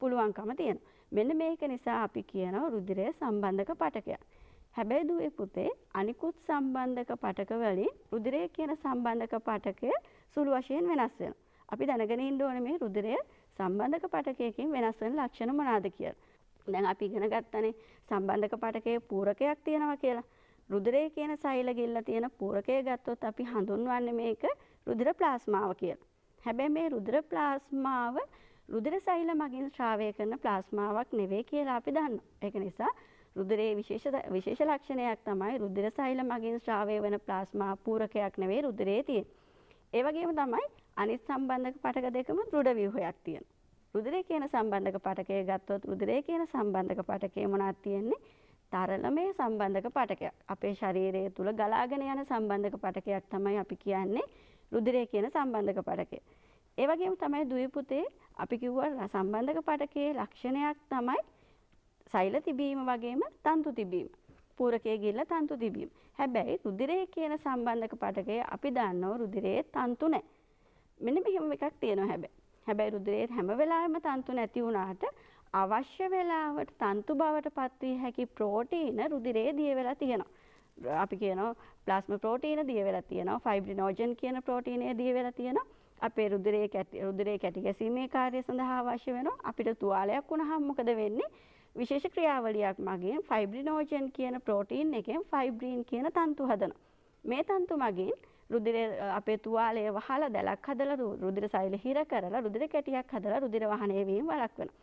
පුළුවන්කම තියෙනවා. මෙන්න මේක නිසා අපි කියනවා රුධිරය සම්බන්ධක පටකයක්. හැබැයි දුවේ පුතේ අනිකුත් සම්බන්ධක පටක වලින් රුධිරය කියන සම්බන්ධක පටකය සුළු වශයෙන් වෙනස් වෙනවා. අපි දැනගෙන ඉන්න ඕනේ මේ රුධිරය සම්බන්ධක පටකයකින් වෙනස් වෙන ලක්ෂණ මොනවාද කියලා. දැන් අපි ඉගෙන ගත්තනේ සම්බන්ධක පටකයේ පූරකයක් තියෙනවා කියලා. රුධිරය කියන සෛල ගිල්ල තියෙන පූරකය ගත්තොත් අපි හඳුන්වන්නේ මේක රුධිර ප්ලාස්මාව කියලා. හැබැයි මේ රුධිර ප්ලාස්මාව රුධිර සෛල මගින් ශ්‍රාවය කරන ප්ලාස්මාවක් නෙවෙයි කියලා අපි දන්නවා. ඒක නිසා රුධිරයේ විශේෂ විශේෂ ලක්ෂණයක් තමයි රුධිර සෛල මගින් ශ්‍රාවය වෙන ප්ලාස්මා පූරකයක් නෙවෙයි රුධිරයේ තියෙන්නේ. ඒ වගේම තමයි අනිත් සම්බන්ධක පටක දෙකම දෘඩ ව්‍යුහයක් තියෙනවා. රුධිරය කියන සම්බන්ධක පටකය ගත්තොත් රුධිරය කියන සම්බන්ධක පටකේ මොනවද තියෙන්නේ? තරලමය සම්බන්ධක පටකයක්. අපේ ශරීරය තුල ගලාගෙන යන සම්බන්ධක පටකයක් තමයි අපි කියන්නේ රුධිරය කියන සම්බන්ධක පටකය. ඒ වගේම තමයි දුවේ පුතේ අපි කිව්වා සම්බන්ධක පටකයේ ලක්ෂණයක් තමයි සෛල තිබීම වගේම තන්තු තිබීම. පූරකයේ ගිල්ල තන්තු තිබීම. හැබැයි රුධිරය කියන සම්බන්ධක පටකය අපි දන්නව රුධිරයේ තන්තු නැහැ. මෙන්න මෙහෙම එකක් තියෙනවා හැබැයි. හැබැයි රුධිරයේ හැම වෙලාවෙම තන්තු නැති වුණාට අවශ්‍ය වෙලාවට තන්තු බවට පත්විය හැකි ප්‍රෝටීන රුධිරයේ දිය වෙලා තියෙනවා. අපි කියනවා ප්ලාස්ම ප්‍රෝටීන දිය වෙලා තියෙනවා. ෆයිබ්‍රිනෝජන් කියන ප්‍රෝටීනය දිය වෙලා තියෙනවා. අපේ රුධිරයේ කැටි රුධිරයේ කැටි ගැසීමේ කාර්යය සඳහා අවශ්‍ය වෙනවා. අපිට තුවාලයක් වුණාම මොකද වෙන්නේ? විශේෂ ක්‍රියාවලියක් මගින් ෆයිබ්‍රිනෝජන් කියන ප්‍රෝටීන් එකෙන් ෆයිබ්‍රීන් කියන තන්තු හදනවා. මේ තන්තු මගින් රුධිර අපේ තුවාලය වහලා දැලක් හදලා රුධිර සෛල හිර කරලා රුධිර කැටියක් හදලා රුධිර වහණය වීම වළක්වනවා.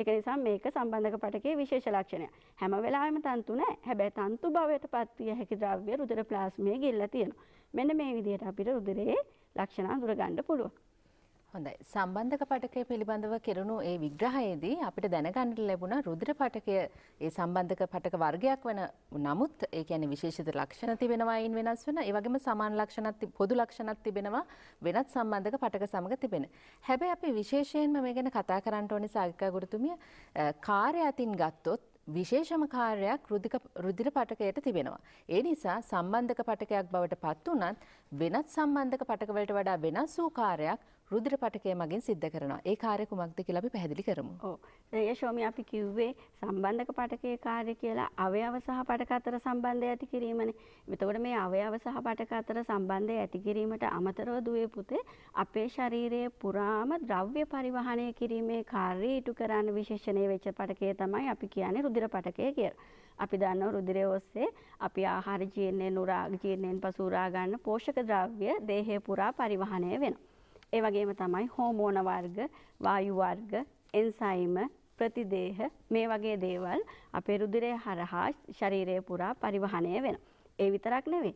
ඒක නිසා මේක සම්බන්ධක පටකයේ විශේෂ ලක්ෂණය. හැම වෙලාවෙම තන්තු නැහැ. හැබැයි තන්තු භවයට පත්විය හැකි ද්‍රව්‍ය රුධිර ප්ලාස්මයේ ගිල්ලා තියෙනවා. මෙන්න මේ විදිහට අපිට රුධිරයේ ලක්ෂණ අඳුර ගන්න පුළුවන්. හොඳයි සම්බන්ධක පටකය පිළිබඳව කෙරුණු ඒ විග්‍රහයේදී අපිට දැනගන්නට ලැබුණ රුදිර පටකය ඒ සම්බන්ධක පටක වර්ගයක් වන නමුත් ඒ කියන්නේ විශේෂිත ලක්ෂණ තිබෙනවායින් වෙනස් වෙන ඒ වගේම සමාන ලක්ෂණත් පොදු ලක්ෂණත් තිබෙනවා වෙනත් සම්බන්ධක පටක සමග තිබෙන. හැබැයි අපි විශේෂයෙන්ම මේ ගැන කතා කරන්න ඕනේ සාගිකා ගුරුතුමිය කාර්ය අතින් ගත්තොත් විශේෂම කාර්යයක් රුදිර පටකයට තිබෙනවා. ඒ නිසා සම්බන්ධක පටකයක් බවට පත් වනත් වෙනත් සම්බන්ධක පටකවලට වඩා වෙනස් වූ කාර්යක් රුදිර පටකය මගින් සිද්ධ කරනවා. ඒ කාර්ය කුමක්ද කියලා අපි පැහැදිලි කරමු. ඔව්. ඒ ශෝමී අපි කිව්වේ සම්බන්ධක පටකයේ කාර්ය කියලා අවයව සහ පටක අතර සම්බන්ධය ඇති කිරීමනේ. එතකොට මේ අවයව සහ පටක අතර සම්බන්ධය ඇති කිරීමට අමතරව දුවේ පුතේ අපේ ශරීරයේ පුරාම ද්‍රව්‍ය පරිවහනය කිරීමේ කාර්යය ඉටු කරන විශේෂණය වෙච්ච පටකය තමයි අපි කියන්නේ රුධිර පටකය කියලා. අපි දන්නව රුධිරය ඔස්සේ අපි ආහාර ජීර්ණයෙන් උරා ජීර්ණයෙන් පසු උරා ගන්න පෝෂක ද්‍රව්‍ය දේහය පුරා පරිවහනය වෙනවා. ඒ වගේම තමයි හෝමෝන වර්ග, වායු වර්ග, එන්සයිම, ප්‍රතිදේහ මේ වගේ දේවල් අපේ රුධිරය හරහා ශරීරය පුරා පරිවහණය වෙනවා. ඒ විතරක් නෙවෙයි.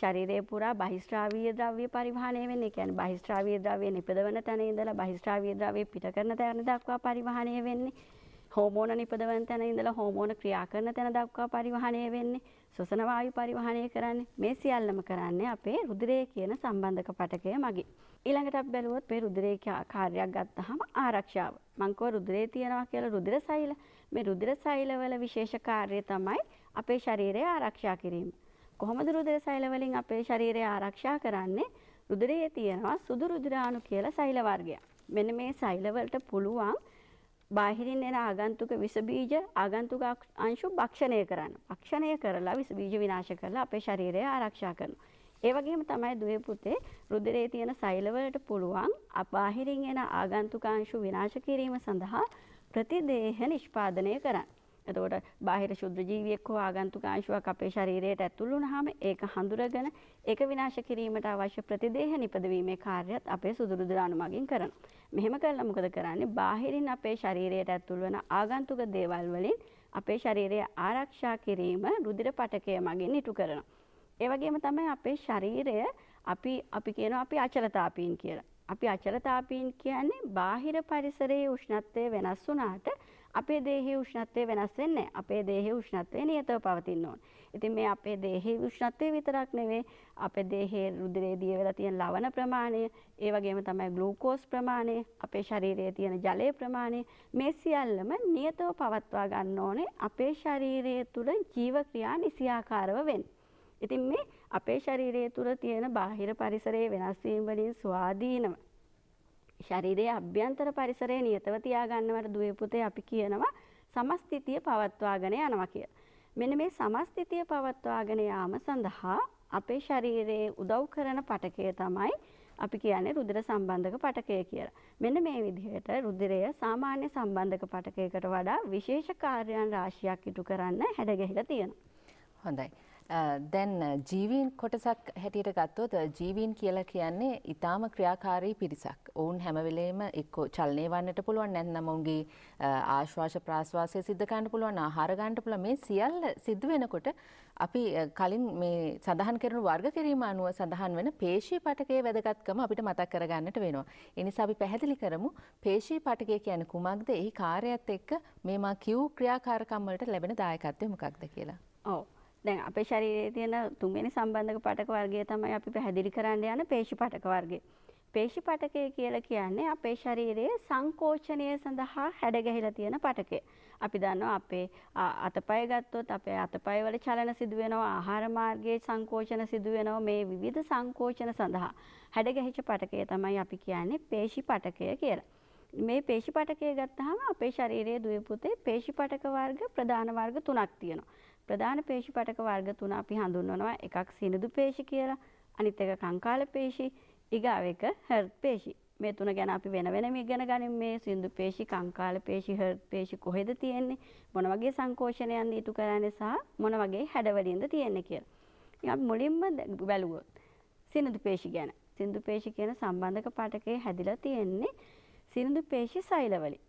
ශරීරය පුරා බහිස්ත්‍රාවීය ද්‍රව්‍ය පරිවහණය වෙන්නේ. ඒ කියන්නේ බහිස්ත්‍රාවීය ද්‍රව්‍ය නිපදවන තැන ඉඳලා බහිස්ත්‍රාවීය ද්‍රව්‍ය පිට කරන තැන දක්වා පරිවහණය වෙන්නේ. හෝමෝන නිපදවන තැන ඉඳලා හෝමෝන ක්‍රියා කරන තැන දක්වා පරිවහණය වෙන්නේ. සොසන වායු පරිවහනය කරන්නේ. මේ සියල්ලම කරන්නේ අපේ රුධිරය කියන සම්බන්ධක පටකය මගින්. ඊළඟට අපි බැලුවොත් මේ රුධිරයේ කාර්යයක් ගත්තාම ආරක්ෂාව. මං කෝ රුධිරේ තියෙනවා කියලා රුධිර සෛල. මේ රුධිර සෛලවල විශේෂ කාර්යය තමයි අපේ ශරීරය ආරක්ෂා කිරීම. කොහොමද රුධිර සෛල වලින් අපේ ශරීරය ආරක්ෂා කරන්නේ? රුධිරයේ තියෙනවා සුදු රුධිරාණු කියලා සෛල වර්ගයක්. මෙන්න මේ සෛල වලට පුළුවන් බාහිරින් එන ආගන්තුක විස බීජ ආගන්තුක අංශු භක්ෂණය කරනවා. භක්ෂණය කරලා විස බීජ විනාශ කරලා අපේ ශරීරය ආරක්ෂා කරනවා. ඒ වගේම තමයි දුවේ පුතේ රුධිරයේ තියෙන සෛල වලට පුළුවන් බාහිරින් එන ආගන්තුක අංශු විනාශ කිරීම සඳහා ප්‍රතිදේහ නිෂ්පාදනය කරන්න. එතකොට බාහිර ශුද්‍ර ජීවියෙක් හෝ ආගන්තුක අංශුවක් අපේ ශරීරයට ඇතුළු වුණාම ඒක හඳුරගෙන ඒක විනාශ කිරීමට අවශ්‍ය ප්‍රතිදේහ නිපදවීමේ කාර්යයත් අපේ සුදුරු දාණු මගින් කරනවා. මෙහෙම කළා මොකද කරන්නේ? බාහිරින් අපේ ශරීරයට ඇතුළු වන ආගන්තුක දේවල් වලින් අපේ ශරීරය ආරක්ෂා කිරීම රුධිර පටකය මගින් ඉටු කරනවා. ඒ වගේම තමයි අපේ ශරීරය අපි අපි කියනවා අපි අචලතාපීන් කියලා. අපි අචලතාපීන් කියන්නේ බාහිර පරිසරයේ උෂ්ණත්වය වෙනස් වුණාට අපේ දේහයේ උෂ්ණත්වය වෙනස් වෙන්නේ අපේ දේහයේ උෂ්ණත්වය නියතව පවතින්න ඕන. ඉතින් මේ අපේ දේහයේ උෂ්ණත්වය විතරක් නෙවෙයි අපේ දේහයේ රුධිරයේ දිය වෙලා තියෙන ලවණ ප්‍රමාණය, ඒ වගේම තමයි ග්ලූකෝස් ප්‍රමාණය, අපේ ශරීරයේ තියෙන ජලයේ ප්‍රමාණය මේ සියල්ලම නියතව පවත්වා ගන්න ඕනේ අපේ ශරීරය තුළ ජීව ක්‍රියා නිසියාකාරව වෙන්න. ඉතින් මේ අපේ ශරීරය තුළ තියෙන බාහිර පරිසරයේ වෙනස් වීම වලින් ස්වාධීනව ශරීරයේ අභ්‍යන්තර පරිසරය නියතව තියාගන්නවට දුවේ පුතේ අපි කියනවා සමස්තිතිය පවත්වාගෙන යනවා කියලා. මෙන්න මේ සමස්තිතිය පවත්වාගෙන යාම සඳහා අපේ ශරීරයේ උදව් කරන පටකය තමයි අපි කියන්නේ රුධිර සම්බන්ධක පටකය කියලා. මෙන්න මේ විදිහට රුධිරය සාමාන්‍ය සම්බන්ධක පටකයකට වඩා විශේෂ කාර්යයන් රාශියක් ඉටු කරන්න හැඩගැහිලා තියෙනවා. හොඳයි. දැන් ජීවීන් කොටසක් හැටියට ගත්තොත් ජීවීන් කියලා කියන්නේ ඉතාම ක්‍රියාකාරී පිරිසක්. ඔවුන් හැමවෙලේම එක්කෝ චලනය වන්නට පුළුවන් නැත්නම් ඔවුන්ගේ ආශ්වාස ප්‍රාශ්වාසය සිද්ධ කරන්න පුළුවන්, ආහාර ගන්නට පුළුවන්. මේ සියල්ල සිද්ධ වෙනකොට අපි කලින් මේ සඳහන් කරන වර්ග කිරීම අනුව සඳහන් වෙන පේශී පටකයේ වැදගත්කම අපිට මතක් කරගන්නට වෙනවා. ඒ නිසා අපි පැහැදිලි කරමු පේශී පටකය කියන්නේ කුමක්ද? එහි කාර්යයත් එක්ක මේ මා කිව් ක්‍රියාකාරකම් වලට ලැබෙන දායකත්වය මොකක්ද කියලා. ඔව්. දැන් අපේ ශරීරයේ තියෙන තුන්වෙනි සම්බන්ධක පටක වර්ගය තමයි අපි පැහැදිලි කරන්න යන පේශි පටක වර්ගය. පේශි පටකය කියලා කියන්නේ අපේ ශරීරයේ සංකෝචනය සඳහා හැඩගැහිලා තියෙන පටකය. අපි දන්නවා අපේ අතපය ගත්තොත් අපේ අතපය වල චලන සිදු වෙනවා, ආහාර මාර්ගයේ සංකෝචන සිදු වෙනවා මේ විවිධ සංකෝචන සඳහා හැඩගැහිච්ච පටකය තමයි අපි කියන්නේ පේශි පටකය කියලා. මේ පේශි පටකය ගත්තාම අපේ ශරීරයේ දුවේ පුතේ පේශි පටක වර්ග ප්‍රධාන වර්ග තුනක් තියෙනවා. ප්‍රධාන පේශි පටක වර්ග තුන අපි හඳුන්වනවා එකක් සිනිදු පේශි කියලා අනිත් එක කංකාල පේශි ඊගාව එක හර්ට් පේශි මේ තුන ගැන අපි වෙන වෙනම ඉගෙන ගනිමු මේ සිනිදු පේශි කංකාල පේශි හර්ට් පේශි කොහෙද තියෙන්නේ මොන වගේ සංකෝෂණයන්ද ඉටු කරන්නේ සහ මොන වගේ හැඩවලින්ද තියෙන්නේ කියලා. ඉතින් අපි මුලින්ම බලුවොත් සිනිදු පේශි ගැන සිනිදු පේශි කියන සම්බන්ධක පාඨකයේ හැදිලා තියෙන්නේ සිනිදු පේශි සෛලවලින්.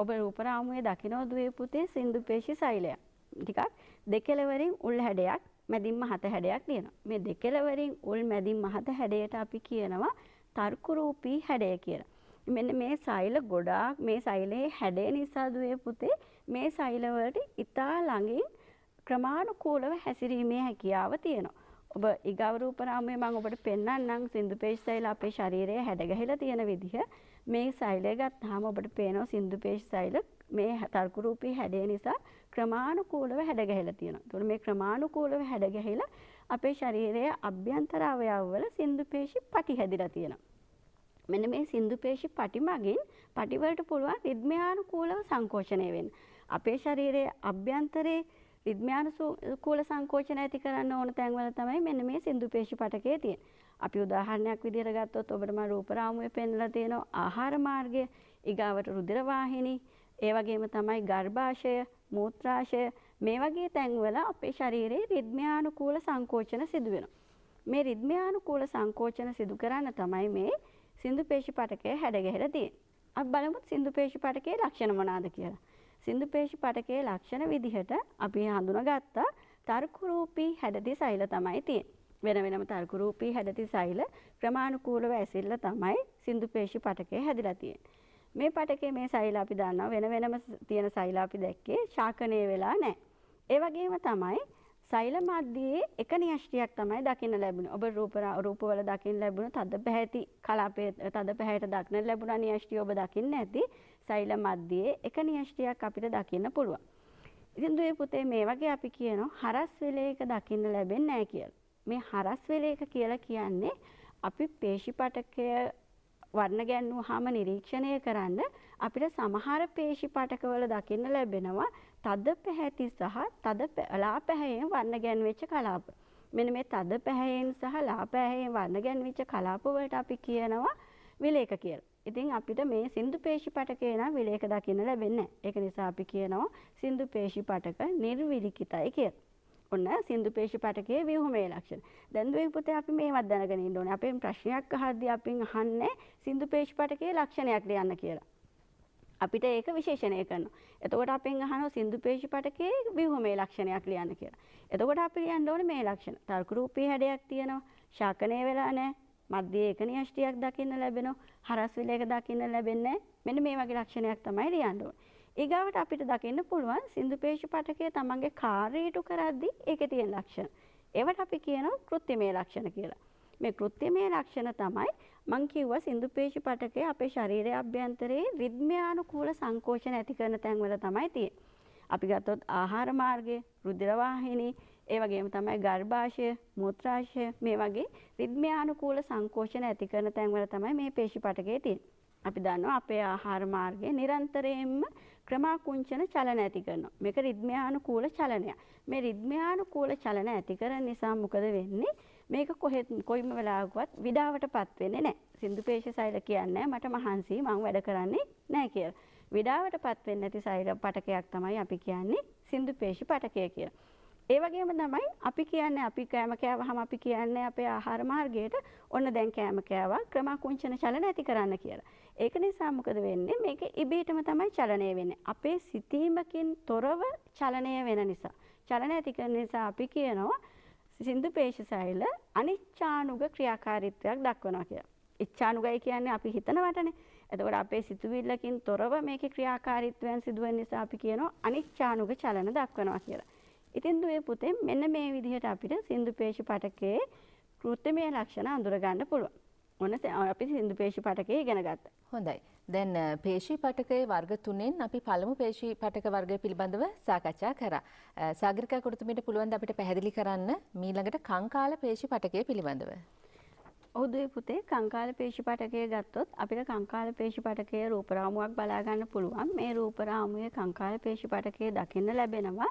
ඔබ රූපරාමුවේ දකින්න දුවේ පුතේ සිනිදු පේශි සෛලය. ටිකක් දෙකෙලවරින් උල් හැඩයක් මැදින්ම හත හැඩයක් තියෙනවා. මේ දෙකෙලවරින් උල් මැදින්ම හත හැඩයට අපි කියනවා තර්කරූපී හැඩය කියලා. මෙන්න මේ සෛල ගොඩාක් මේ සෛලයේ හැඩය නිසා දුවේ පුතේ මේ සෛලවලට ඉතා ළඟින් ක්‍රමානුකූලව හැසිරීමේ හැකියාව තියෙනවා. ඔබ ඊගව රූපනාමය මම ඔබට පෙන්වන්නම් සින්දුපේශ සෛල අපේ ශරීරයේ හැඩගැහිලා තියෙන විදිහ. මේ සෛලය ගත්තාම ඔබට පේනවා සින්දුපේශ සෛල මේ තර්කරූපී හැඩය නිසා ක්‍රමානුකූලව හැඩගැහිලා තියෙනවා. ඒතකොට මේ ක්‍රමානුකූලව හැඩගැහිලා අපේ šරීරයේ අභ්‍යන්තර අවයවවල සින්දු පේශි පටි හැදිලා තියෙනවා. මෙන්න මේ සින්දු පේශි පටි මගින් පටි වලට පුළුවන් රිද්මයානුකූලව සංකෝචනය වෙන්න. අපේ ශරීරයේ අභ්‍යන්තරේ රිද්මයානුකූල සංකෝචන ඇති කරන්න ඕන තැන්වල තමයි මෙන්න මේ සින්දු පේශි පටකයේ තියෙන්නේ. අපි උදාහරණයක් විදිහට ගත්තොත් ඔබට මම රූප රාමුවේ පෙන්ලා තියෙනවා ආහාර මාර්ගය, ඊගාවට රුධිර වාහිනී, ඒ වගේම තමයි ගර්භාෂය, මූත්‍රාශය මේ වගේ තැන්වල අපේ ශරීරයේ රිද්මයානුකූල සංකෝචන සිදු වෙනවා. මේ රිද්මයානුකූල සංකෝචන සිදු කරන්න තමයි මේ සින්දුපේශි පටකය හැඩගැහිලා තියෙන්නේ. අපි බලමු සින්දුපේශි පටකයේ ලක්ෂණ මොනවාද කියලා. සින්දුපේශි පටකයේ ලක්ෂණ විදිහට අපි හඳුනාගත්ත තර්කුරූපී හැඩති සෛල තමයි තියෙන්නේ. වෙන වෙනම තර්කුරූපී හැඩති සෛල ක්‍රමානුකූලව ඇසිල්ල තමයි සින්දුපේශි පටකය හැදිලා තියෙන්නේ. මේ පටකේ මේ සෛල අපි දන්නවා වෙන වෙනම තියෙන සෛල අපි දැක්කේ ශාකණය වෙලා නැහැ. ඒ වගේම තමයි සෛල මැද්දේ එක නියෂ්ටියක් තමයි දකින්න ලැබුණේ. ඔබ රූප රූපවල දකින්න ලැබුණ තද පැහැති කලාපයේ තද පැහැයට දක්න ලැබුණ නියෂ්ටිය ඔබ දකින්න ඇති. සෛල මැද්දේ එක නියෂ්ටියක් අපිට දකින්න පුළුවන්. ඉතින් දුවේ පුතේ මේ වගේ අපි කියනවා හරස් වෙලේක දකින්න ලැබෙන්නේ නැහැ කියලා. මේ හරස් වෙලේක කියලා කියන්නේ අපි පේශි පටකය වර්ණ ගැන්වුවාම නිරීක්ෂණය කරන්න අපිට සමහර පේශි පටකවල දකින්න ලැබෙනවා තද පැහැති සහ තද ලා පැහැයෙන් වර්ණ ගැන්වෙච්ච කලාප. මෙන්න මේ තද පැහැයෙන් සහ ලා පැහැයෙන් වර්ණ ගැන්වෙච්ච කලාප වලට අපි කියනවා විලේක කියලා. ඉතින් අපිට මේ සින්දු පේශි පටකේ නම් විලේක දකින්න ලැබෙන්නේ නැහැ. ඒක නිසා අපි කියනවා සින්දු පේශි පටක නිර්විලිකිතයි කියලා. ඔන්න සින්දු පේශිපටකයේ ව්‍යුහමය ලක්ෂණ. දැන් දුවේ පුතේ අපි මේවත් දැනගෙන ඉන්න ඕනේ. අපෙන් ප්‍රශ්නයක් අහද්දී අපෙන් අහන්නේ සින්දු පේශිපටකයේ ලක්ෂණයක් ලියන්න කියලා. අපිට ඒක විශේෂණය කරනවා. එතකොට අපෙන් අහනවා සින්දු පේශිපටකයේ ව්‍යුහමය ලක්ෂණයක් ලියන්න කියලා. එතකොට අපි ලියන්න ඕනේ මේ ලක්ෂණ. තර්ක රූපී හැඩයක් තියෙනවා. ශාකණය වෙලා නැහැ. මධ්‍යයේ ඒකනිෂ්ටියක් දකින්න ලැබෙනවා. හරස් විලයක දකින්න ලැබෙන්නේ නැහැ. මෙන්න මේ වගේ ලක්ෂණයක් තමයි ලියන්න ඕනේ. ඊගාවට අපිට දකින්න පුළුවන් සින්දු පේශි පටකය තමන්ගේ කාර්යයට කරද්දී ඒකේ තියෙන ලක්ෂණ. ඒවට අපි කියනවා කෘත්‍යමය ලක්ෂණ කියලා. මේ කෘත්‍යමය ලක්ෂණ තමයි මං කිව්වා සින්දු පේශි පටකය අපේ ශරීරය අභ්‍යන්තරයේ රිද්මයානුකූල සංකෝෂණ ඇති කරන තැන්වල තමයි තියෙන්නේ. අපි ගත්තොත් ආහාර මාර්ගය, රුධිර වාහිනී, ඒ වගේම තමයි ගර්භාෂය, මූත්‍රාශය මේ වගේ රිද්මයානුකූල සංකෝෂණ ඇති කරන තැන්වල තමයි මේ පේශි පටකය තියෙන්නේ. අපි දන්නවා අපේ ආහාර මාර්ගය නිරන්තරයෙන්ම ක්‍රමාකුංචන චලන ඇති කරනවා. මේක රිද්මයානුකූල චලනයක්. මේ රිද්මයානුකූල චලන ඇති කරන නිසා මොකද වෙන්නේ? මේක කොහෙත් කොයිම වෙලාවකවත් විඩාවටපත් වෙන්නේ නැහැ. සින්දුපේශ සෛල කියන්නේ මට මහන්සි මං වැඩ කරන්නේ නැහැ කියලා. විඩාවටපත් වෙන්නේ නැති සෛල පටකයක් තමයි අපි කියන්නේ සින්දුපේශ පටකය කියලා. ඒ වගේම තමයි අපි කියන්නේ අපි කෑම කෑවහම අපි කියන්නේ අපේ ආහාර මාර්ගයට ඔන්න දැන් කෑම කෑවා ක්‍රමකුංචන චලන ඇති කරන්න කියලා. ඒක නිසා මොකද වෙන්නේ? මේක ඉබේටම තමයි චලනය වෙන්නේ. අපේ සිතීමකින් තොරව චලනය වෙන නිසා. චලන ඇති කරන නිසා අපි කියනවා සින්දු පේශසෛල අනිච්ඡානුග ක්‍රියාකාරීත්වයක් දක්වනවා කියලා. ඉච්ඡානුගයි කියන්නේ අපි හිතනවටනේ. එතකොට අපේ සිතුවිල්ලකින් තොරව මේකේ ක්‍රියාකාරීත්වයන් සිදුවෙන නිසා අපි කියනවා අනිච්ඡානුග චලන දක්වනවා කියලා. ඉතින් දුවේ පුතේ මෙන්න මේ විදිහට අපිට සින්දු පේශි පටකයේ කෘත්‍යමය ලක්ෂණ අඳුර ගන්න පුළුවන්. ඔන්න අපි සින්දු පේශි පටකය ඉගෙන ගත්තා. හොඳයි. දැන් පේශී පටකයේ වර්ග තුනෙන් අපි පළමු පේශී පටක වර්ගය පිළිබඳව සාකච්ඡා කරා. සාගරිකා කොටුතුමීට පුළුවන් ද අපිට පැහැදිලි කරන්න මීළඟට කංකාල පේශී පටකය පිළිබඳව? ඔහුදුවේ පුතේ කංකාල පේශිපටකය ගත්තොත් අපිට කංකාල පේශිපටකයේ රූපරාමුවක් බලා ගන්න පුළුවන්. මේ රූපරාමුවේ කංකාල පේශිපටකයේ දකින්න ලැබෙනවා.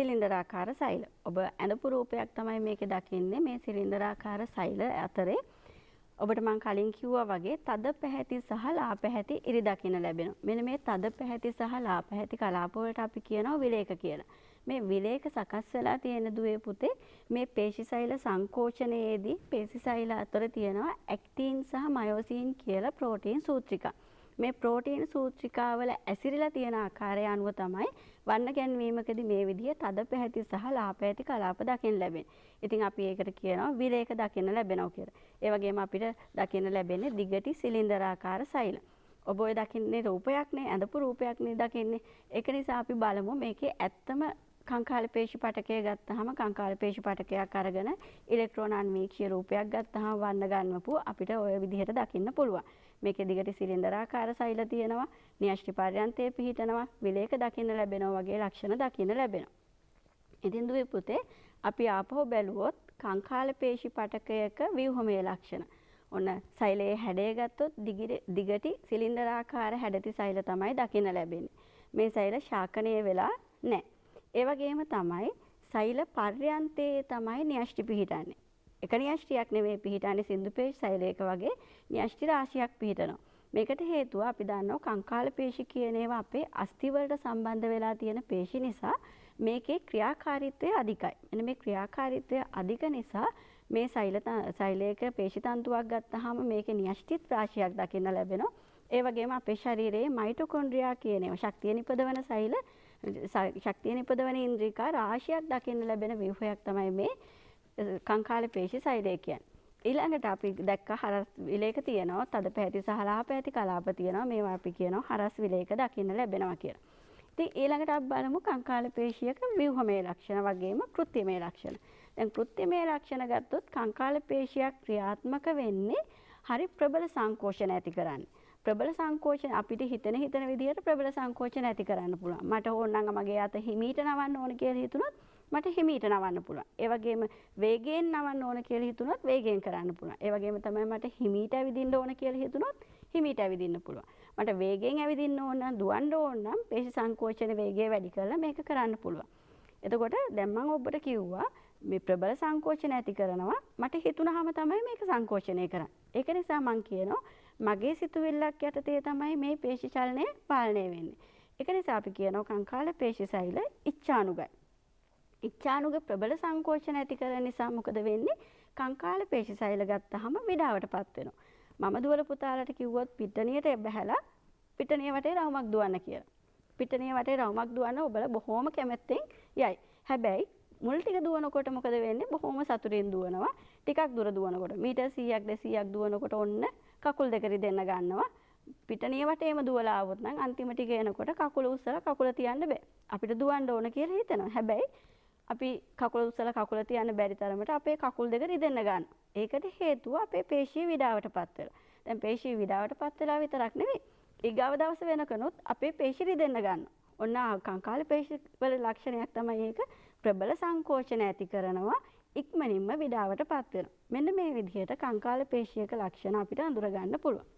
සිලින්ඩරාකාර සෛල. ඔබ ඇඳපු රූපයක් තමයි මේකේ දකින්නේ. මේ සිලින්ඩරාකාර සෛල අතරේ ඔබට මම කලින් කිව්වා වගේ තද පැහැති සහ ලා පැහැති ඉරි දකින්න ලැබෙනවා. මෙන්න මේ තද පැහැති සහ ලා පැහැති කලාප වලට අපි කියනවා විලේක කියලා. මේ විලේක සකස් වෙලා තියෙන දුවේ පුතේ මේ පේශිසෛල සංකෝචනයේදී පේශිසෛල අතර තියෙනවා ඇක්ටින් සහ මයෝසින් කියලා ප්‍රෝටීන් සූත්‍රිකා. මේ ප්‍රෝටීන් සූත්‍රිකාවල ඇසිරිලා තියෙන ආකාරය අනුව තමයි වන්න ගැන්වීමකදී මේ විදිහේ තද පැහැති සහ ලා පැහැති කලාප දකින්න ලැබෙන. ඉතින් අපි ඒකට කියනවා විරේක දකින්න ලැබෙනවා කියලා. ඒ වගේම අපිට දකින්න ලැබෙන්නේ දිගටි සිලින්දරාකාර සෛල. ඔබ ඔය දකින්නේ රූපයක්නේ ඇඳපු රූපයක්නේ දකින්නේ. ඒක නිසා අපි බලමු මේකේ ඇත්තම කංකාල පේශි පටකය ගත්තහම කංකාල පේශි පටකයක් අරගෙන ඉලෙක්ට්‍රෝන අන්වීක්ෂය රූපයක් ගත්තහම වන්න ගන්නපු අපිට ඔය විදිහට දකින්න පුළුවන්. මේකේ දිගට සිලින්දරාකාර සෛල තියෙනවා. න්‍යෂ්ටි පර්යන්තයේ පිහිටනවා. විලේක දකින්න ලැබෙනවා වගේ ලක්ෂණ දකින්න ලැබෙනවා. ඉතින් දුවේ පුතේ අපි ආපහු බැලුවොත් කංකාල පේශි පටකයක ව්‍යුහමය ලක්ෂණ. ඔන්න සෛලයේ හැඩය ගත්තොත් දිගටි සිලින්දරාකාර හැඩති සෛල තමයි දකින්න ලැබෙන්නේ. මේ සෛල ශාකණය වෙලා නැහැ. ඒ වගේම තමයි සෛල පර්යන්තයේ තමයි න්‍යෂ්ටි පිහිටන්නේ. එක න්‍යෂ්ටියක් නෙමෙයි පිහිටන්නේ සින්දුපේශ සෛලයක වගේ න්‍යෂ්ටි රාශියක් පිහිටනවා. මේකට හේතුව අපි දන්නවා කංකාල පේශි කියන ඒවා අපේ අස්ථි වලට සම්බන්ධ වෙලා තියෙන පේශි නිසා මේකේ ක්‍රියාකාරීත්වය අධිකයි. එන මේ ක්‍රියාකාරීත්වය අධික නිසා මේ සෛල සෛලයක පේශි තන්තුවක් ගත්තාම මේකේ න්‍යෂ්ටිත් රාශියක් දකින්න ලැබෙනවා. ඒ වගේම අපේ ශරීරයේ මයිටොකොන්ඩ්‍රියා කියන ඒවා ශක්තිය නිපදවන සෛල ශක්තිය නිපදවන ඉන්ද්‍රිකා රාශියක් දකින්න ලැබෙන ව්‍යුහයක් තමයි මේ කංකාල පේශි සයිඩේකයන්. ඊළඟට අපි දැක්ක හරස් විලේක තියෙනවා තද පැහැති සහලාහ පැහැති කලාප තියෙනවා මේවා අපි කියනවා හරස් විලේක දකින්න ලැබෙනවා කියලා. ඉතින් ඊළඟට අපි බලමු කංකාල පේශියක ව්‍යුහමය ලක්ෂණ වගේම කෘත්‍යමය ලක්ෂණ. දැන් කෘත්‍යමය ලක්ෂණ ගත්තොත් කංකාල පේශියක් ක්‍රියාත්මක වෙන්නේ හරි ප්‍රබල සංකෝෂණ ඇති කරන්නේ. ප්‍රබල සංකෝෂණ අපිට හිතන හිතන විදිහට ප්‍රබල සංකෝෂණ ඇති කරන්න පුළුවන්. මට ඕනනම් මගේ අත හිමීට නවන්න ඕන කියලා හිතුණොත් මට හිමීට නවන්න පුළුවන්. ඒ වගේම වේගයෙන් නවන්න ඕන කියලා හිතුනොත් වේගයෙන් කරන්න පුළුවන්. ඒ වගේම තමයි මට හිමීට ඇවිදින්න ඕන කියලා හිතුනොත් හිමීට ඇවිදින්න පුළුවන්. මට වේගයෙන් ඇවිදින්න ඕන නම් දුවන්න ඕන නම් පේශි සංකෝචන වේගය වැඩි කරලා මේක කරන්න පුළුවන්. එතකොට දැන් මම ඔබට කිව්වා මේ ප්‍රබල සංකෝචන ඇති කරනවා. මට හිතුනහම තමයි මේක සංකෝචනය කරන්නේ. ඒක නිසා මම කියනවා මගේ සිතුවිල්ලක් යටතේ තමයි මේ පේශි චලනය පාලනය වෙන්නේ. ඒක නිසා අපි කියනවා කංකාල පේශි සෛල ඉච්ඡානුගයි. ඉච්ඡානුග ප්‍රබල සංකෝචන ඇති කරන නිසා මොකද වෙන්නේ? කංකාල පේශි සෛල ගත්තාම විඩාවටපත් වෙනවා. මම දුවල පුතාලට කිව්වොත් පිටණියට බැහැලා පිටණිය වටේ රවුමක් දුවන්න කියලා. පිටණිය වටේ රවුමක් දුවන්න ඔබලා බොහොම කැමැත්තෙන් යයි. හැබැයි මුල් ටික දුවනකොට මොකද වෙන්නේ? බොහොම සතුටින් දුවනවා. ටිකක් දුර දුවනකොට මීටර් 100ක් 200ක් දුවනකොට ඔන්න කකුල් දෙක රිදෙන්න ගන්නවා. පිටණිය වටේම දුවලා આવොත් නම් අන්තිම ටික එනකොට කකුල උස්සලා කකුල තියන්න බෑ. අපිට දුවන්න ඕන කියලා හිතනවා. හැබැයි අපි කකුල උස්සලා කකුල තියන්න බැරි තරමට අපේ කකුල් දෙක රිදෙන්න ගන්න. ඒකට හේතුව අපේ පේශී විඩාවටපත් වෙලා. දැන් පේශී විඩාවටපත් වෙලා විතරක් නෙවෙයි. ඊගාව දවස වෙනකනොත් අපේ පේශී රිදෙන්න ගන්න. ඔන්න කංකාල පේශී වල ලක්ෂණයක් තමයි ඒක ප්‍රබල සංකෝචන ඇති කරනවා. ඉක්මනින්ම විඩාවටපත් වෙනවා. මෙන්න මේ විදිහට කංකාල පේශියක ලක්ෂණ අපිට අඳුර ගන්න පුළුවන්.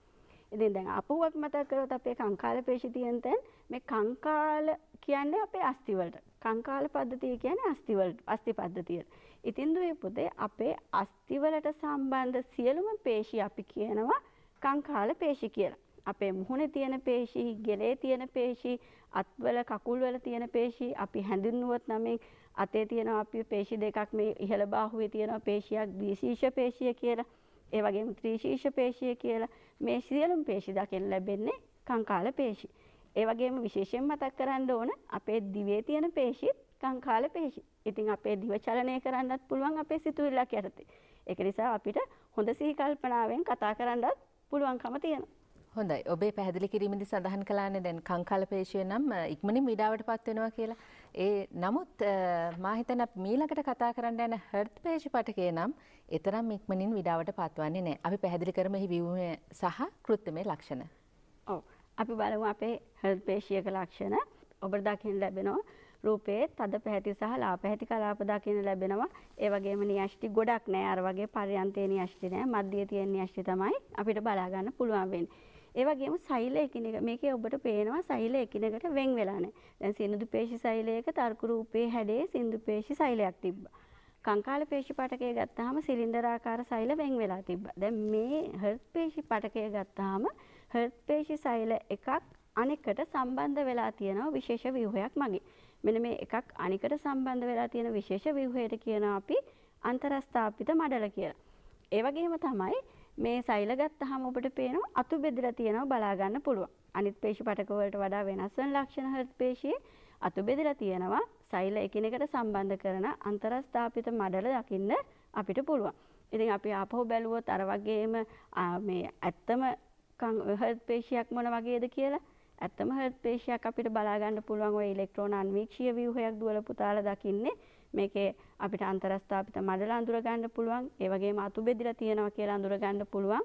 ඉතින් දැන් අපුව අපි මතක් කරොත් අපේ කංකාල පේශි තියෙන තැන් මේ කංකාල කියන්නේ අපේ අස්ති වලට. කංකාල පද්ධතිය කියන්නේ අස්ති වලට, අස්ති පද්ධතිය. ඉතින් දුවේ පුතේ අපේ අස්ති වලට සම්බන්ධ සියලුම පේශි අපි කියනවා කංකාල පේශි කියලා. අපේ මුහුණේ තියෙන පේශි, ගෙලේ තියෙන පේශි, අත්වල කකුල් වල තියෙන පේශි අපි හැඳින්නුවොත් නම් මේ අතේ තියෙන අපි පේශි දෙකක් මේ ඉහළ බාහුවේ තියෙන පේශියක් ද්විශීෂ පේශිය කියලා. ඒ වගේම ත්‍රිශීෂ පේශිය කියලා මේ සියලුම පේශි දකින්න ලැබෙන්නේ කංකාල පේශි. ඒ වගේම විශේෂයෙන් මතක් කරන්න ඕන අපේ දිවේ තියෙන පේශි කංකාල පේශි. ඉතින් අපේ දිව චලනය කරන්නත් පුළුවන් අපේ සිතුවිල්ලක් යටතේ. ඒක නිසා අපිට හොඳ සිහි කල්පනාවෙන් කතා කරන්නත් පුළුවන්කම තියෙනවා. හොඳයි ඔබේ පැහැදිලි කිරීමදි සඳහන් කලාන දැන් කංකාල පේශය නම් ඉක්මනින් විඩාවට පත්වෙනවා කියලා. ඒ නමුත් මාහිතන මීලකට කතා කරන්න යන හර්ත් පේශි පටකේ නම් එතරම් ඉක්මනින් විඩාවට පත්වන්නේ නෑ අපි පැහැදිලි කරම හිවීම සහ කෘත්තමය ලක්ෂණ. ඕ අපි බලමු අපේ හර්ත් පේශයක ලක්ෂණ ඔබට දකින් ලැබෙනවා. රූපයේ තද පැහැති සහ ලා පැහැති කලාප දකින්න ලැබෙනවා. ඒ වගේම නියෂ්ටි ගොඩක් නෑ අර වගේ පරියන්තේ නියෂ්ටි නෑ. මධ්‍යයේ තියෙන නියෂ්ටි තමයි අපිට බලා ගන්න පුළුවන් වෙන්නේ. ඒ වගේම සෛල එකිනෙක මේකේ ඔබට පේනවා සෛල එකිනෙකට වෙන් වෙලා නැහැ. දැන් සින්දු පේශි සෛලයක තර්ක රූපයේ හැඩේ සින්දු පේශි සෛලයක් තිබ්බා. කංකාල පේශි පටකය ගත්තාම සිලින්ඩරාකාර සෛල වෙන් වෙලා තිබ්බා. දැන් මේ හර්ට් පේශි පටකය ගත්තාම හර්ට් පේශි සෛල එකක් අනෙකට සම්බන්ධ වෙලා තියෙනවා විශේෂ ව්‍යුහයක් මගේ. මෙන්න මේ එකක් අනිකට සම්බන්ධ වෙලා තියෙන විශේෂ ව්‍යුහයට කියනවා අපි අන්තරස්ථාපිත මඩල කියලා. ඒ වගේම තමයි මේ සෛල ගත්තාම ඔබට පේනවා අතු බෙදලා තියෙනවා බලා ගන්න පුළුවන්. අනිත් පේශි පටක වලට වඩා වෙනස් වෙන ලක්ෂණ හෘද පේශියේ අතු බෙදලා තියෙනවා. සෛල එකිනෙකට සම්බන්ධ කරන අන්තරස්ථාපිත මඩල දකින්න අපිට පුළුවන්. ඉතින් අපි ආපහු බැලුවොත් අර වගේම මේ ඇත්තම හෘද පේශියක් මොන වගේද කියලා ඇත්තම හෘද පේශියක් අපිට බලා ගන්න පුළුවන් ওই ඉලෙක්ට්‍රෝන අන්වීක්ෂීය ව්‍යුහයක් දුවල පුතාලා දකින්නේ මේකේ අපිට අන්තරස්ථාපිත මඩල අඳුර ගන්න පුළුවන්. ඒ වගේම අතු බෙදිලා තියෙනවා කියලා අඳුර ගන්න පුළුවන්.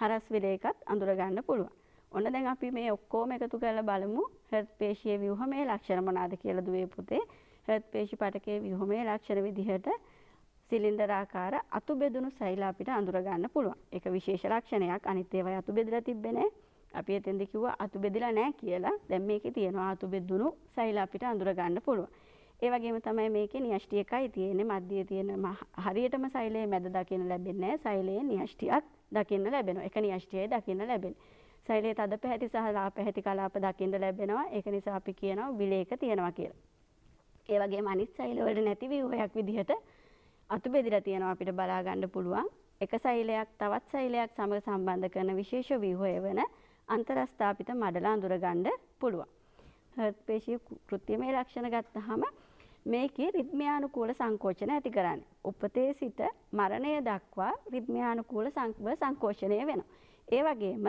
හරස් විලේකත් අඳුර ගන්න පුළුවන්. ඔන්න දැන් අපි මේ ඔක්කොම එකතු කරලා බලමු හෘත්පේශීය ව්‍යුහමේ ලක්ෂණ මොනවාද කියලා දුවේ පුතේ. හෘත්පේශී පටකයේ ව්‍යුහමේ ලක්ෂණ විදිහට සිලින්ඩරාකාර අතු බෙදුණු සෛල අපිට අඳුර ගන්න පුළුවන්. ඒක විශේෂ ලක්ෂණයක්. අනිත් ඒවා අතු බෙදලා තිබෙන්නේ අපි එතෙන්ද කිව්වා අතු බෙදලා නැහැ කියලා. දැන් මේකේ තියෙනවා අතු බෙදුණු සෛල අපිට අඳුර ගන්න පුළුවන්. ඒ වගේම තමයි මේකේ නියෂ්ටි එකයි තියෙන්නේ. මැදේ තියෙන හරියටම සෛලයේ මැද දකින්න ලැබෙන්නේ නැහැ. සෛලයේ නියෂ්ටියක් දකින්න ලැබෙනවා. එක නියෂ්ටියයි දකින්න ලැබෙන්නේ. සෛලයේ තද පැහැති සහ ලා පැහැති කලාප දකින්න ලැබෙනවා. ඒක නිසා අපි කියනවා විලේක තියෙනවා කියලා. ඒ වගේම අනිත් සෛල වල නැති ව්‍යුහයක් විදිහට අතු බෙදලා තියෙනවා අපිට බලා ගන්න පුළුවන්. එක සෛලයක් තවත් සෛලයක් සමග සම්බන්ධ කරන විශේෂ ව්‍යුහය වෙන අන්තරස්ථාපිත මඩල අඳුර ගන්න පුළුවන්. හර්ට් පේශී කෘත්‍යමය ලක්ෂණ ගත්තාම මේකේ රිද්මයානුකූල සංකෝචන ඇති කරන්නේ. උපතේ සිට මරණය දක්වා රිද්මයානුකූල සංකෝෂණය වෙනවා. ඒ වගේම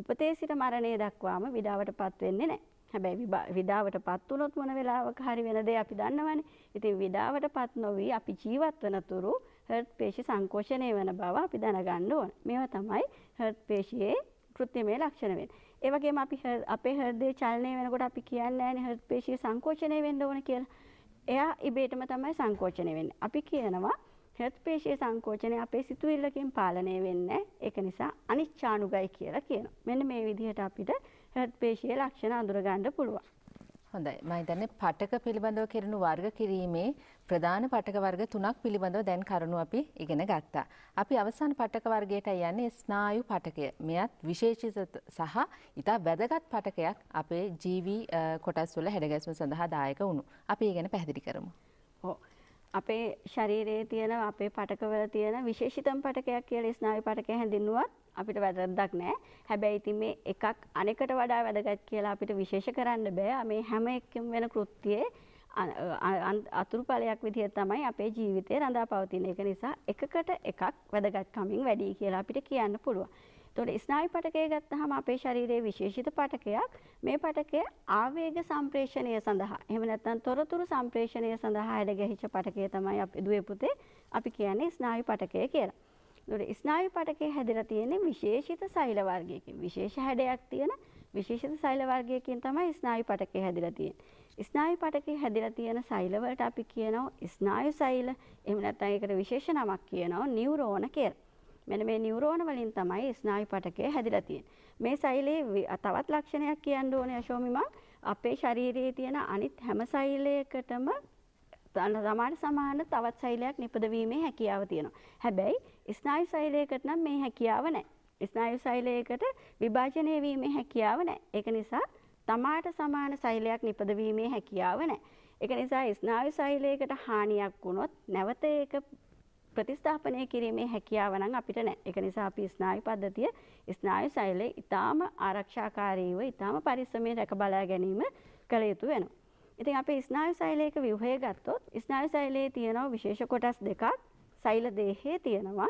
උපතේ සිට මරණය දක්වාම විඩාවටපත් වෙන්නේ නැහැ. හැබැයි විඩාවටපත් වුණොත් මොන වෙලාවක හරි වෙන දේ අපි දන්නවනේ. ඉතින් විඩාවටපත් නොවි අපි ජීවත් වන තුරු හර්ට් පේශි සංකෝෂණය වෙන බව අපි දැනගන්න ඕන. මේවා තමයි හර්ට් පේශියේ කෘත්‍යමය ලක්ෂණ වෙන්නේ. ඒ වගේම අපි අපේ හෘදේ චලනය වෙනකොට අපි කියන්නේ නැහැ හෘද පේශිය සංකෝචනය වෙන්න ඕන කියලා. එයා ඉබේටම තමයි සංකෝචනය වෙන්නේ. අපි කියනවා හෘත්පේශයේ සංකෝචනය අපේ සිතුවිල්ලකින් පාලනය වෙන්නේ ඒක නිසා අනිච්චානුගයි කියලා කියනවා. මෙන්න මේ විදිහට අපිට හෘත්පේශයේ ලක්ෂණ අඳුර ගන්න පුළුවන්. හොඳයි මම හිතන්නේ පටක පිළිබඳව කෙරෙනු වර්ග කිරීමේ ප්‍රධාන පටක වර්ග තුනක් පිළිබඳව දැන් කරුණු අපි ඉගෙන ගත්තා. අපි අවසාන පටක වර්ගයට යන්නේ ස්නායු පටකය. මෙයත් විශේෂිත සහ ඉතා වැදගත් පටකයක් අපේ ජීවි කොටස් වල හැඩගැස්ම සඳහා දායක වුණු. අපි ඒ ගැන පැහැදිලි කරමු. ඔව්. අපේ ශරීරයේ තියෙන අපේ පටකවල තියෙන විශේෂිතම් පටකයක් කියලා ස්නායු පටකය හැඳින්නුවත් අපිට වැදගත් නෑ. හැබැයි ඉතින් මේ එකක් අනෙකට වඩා වැදගත් කියලා අපිට විශේෂ කරන්න බෑ. මේ හැම එකම වෙන කෘත්‍යයේ අතුරුඵලයක් විදිහට තමයි අපේ ජීවිතේ රඳා පවතින එක නිසා එකකට එකක් වැදගත්කමින් වැඩි කියලා අපිට කියන්න පුළුවන්. එතකොට ස්නායු පටකය ගත්තාම අපේ ශරීරයේ විශේෂිත පටකයක් මේ පටකය ආවේග සම්ප්‍රේෂණය සඳහා එහෙම නැත්නම් තොරතුරු සම්ප්‍රේෂණය සඳහා හැඩගැහිච්ච පටකය තමයි අපි දුවේ පුතේ අපි කියන්නේ ස්නායු පටකය කියලා. ඒතකොට ස්නායු පටකේ හැදිලා තියෙන්නේ විශේෂිත සෛල වර්ගයකින්. විශේෂ හැඩයක් තියෙන විශේෂිත සෛල වර්ගයකින් තමයි ස්නායු පටකේ හැදිලා තියෙන්නේ. ස්නායු පටකේ හැදිලා තියෙන සෛල වලට අපි කියනවා ස්නායු සෛල. එහෙම නැත්නම් ඒකට විශේෂ නමක් කියනවා නියුරෝන කියලා. මෙන්න මේ නියුරෝන වලින් තමයි ස්නායු පටකය හැදිලා තියෙන්නේ. මේ සෛලේ තවත් ලක්ෂණයක් කියන්න ඕනේ අශෝමිමා අපේ ශරීරයේ තියෙන අනිත් හැම සෛලයකටම සමාන සමාන තවත් සෛලයක් නිපදවීමේ හැකියාව තියෙනවා. හැබැයි ස්නායු සෛලයකට නම් මේ හැකියාව නැහැ. ස්නායු සෛලයකට විභාජනය වීමේ හැකියාව නැහැ. ඒක නිසා තමාට සමාන සෛලයක් නිපදවීමේ හැකියාව නැහැ. ඒක නිසා ස්නායු සෛලයකට හානියක් වුණොත් නැවත ඒක ප්‍රතිස්ථාපනය කිරීමේ හැකියාව නම් අපිට නැහැ. ඒක නිසා අපි ස්නායු පද්ධතිය ස්නායු සෛලය ඊටාම ආරක්ෂාකාරීව ඊටාම පරිස්සමෙන් රැක බලා ගැනීම කළ යුතු වෙනවා. ඉතින් අපි ස්නායු සෛලයක ව්‍යුහය ගත්තොත් ස්නායු සෛලයේ තියෙනවා විශේෂ කොටස් දෙකක්. සෛල දේහයේ තියෙනවා.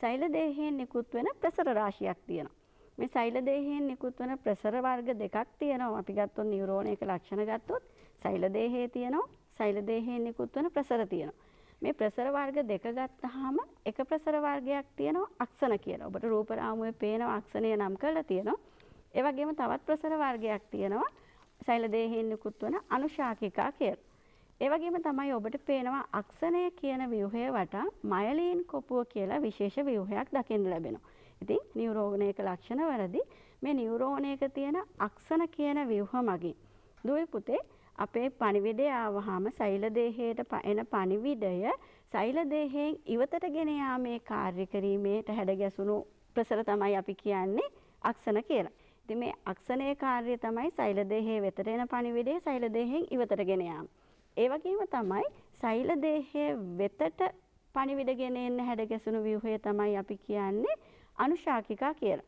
සෛල දේහයෙන් නිකුත් වෙන ප්‍රසර රාශියක් තියෙනවා. මේ සෛල දේහයෙන් නිකුත් වෙන ප්‍රසර වර්ග දෙකක් තියෙනවා. අපි ගත්තොත් නියුරෝනයක ලක්ෂණ ගත්තොත් සෛල දේහයේ තියෙනවා. සෛල දේහයෙන් නිකුත් වෙන ප්‍රසර තියෙනවා. මේ ප්‍රසර වර්ග දෙක ගත්තාම එක ප්‍රසර වර්ගයක් තියෙනවා අක්ෂණ කියලා. ඔබට රූප රාමුවේ පේන අක්ෂණය නම් කරලා තියෙනවා. ඒ වගේම තවත් ප්‍රසර වර්ගයක් තියෙනවා. සෛලදේහයෙන් නිකුත් වන අනුශාකිකා කියලා. ඒ වගේම තමයි ඔබට පේනවා අක්ෂණය කියන ව්‍යුහය වටා මයලීන් කොපුව කියලා විශේෂ ව්‍යුහයක් දකින්න ලැබෙනවා. ඉතින් නියුරෝනයක ලක්ෂණ වලදී මේ නියුරෝනයක තියෙන අක්ෂණ කියන ව්‍යුහ මගින් දුයි පුතේ අපේ පණිවිඩය ආවහම සෛලදේහයට එන පණිවිඩය සෛලදේහයෙන් ඉවතට ගෙන යාමේ කාර්ය කිරීමේට හැඩ ගැසුණු ප්‍රසර තමයි අපි කියන්නේ අක්ෂණ කියලා. ඉතින් මේ අක්ෂණයේ කාර්යය තමයි සෛල දේහයේ වෙතට එන පණිවිඩය සෛල දේහයෙන් ඉවතට ගෙන යාම. ඒ වගේම තමයි සෛල දේහයේ වෙතට පණිවිඩ ගෙන එන්න හැඩ ගැසුණු ව්‍යුහය තමයි අපි කියන්නේ අනුශාකිකා කියලා.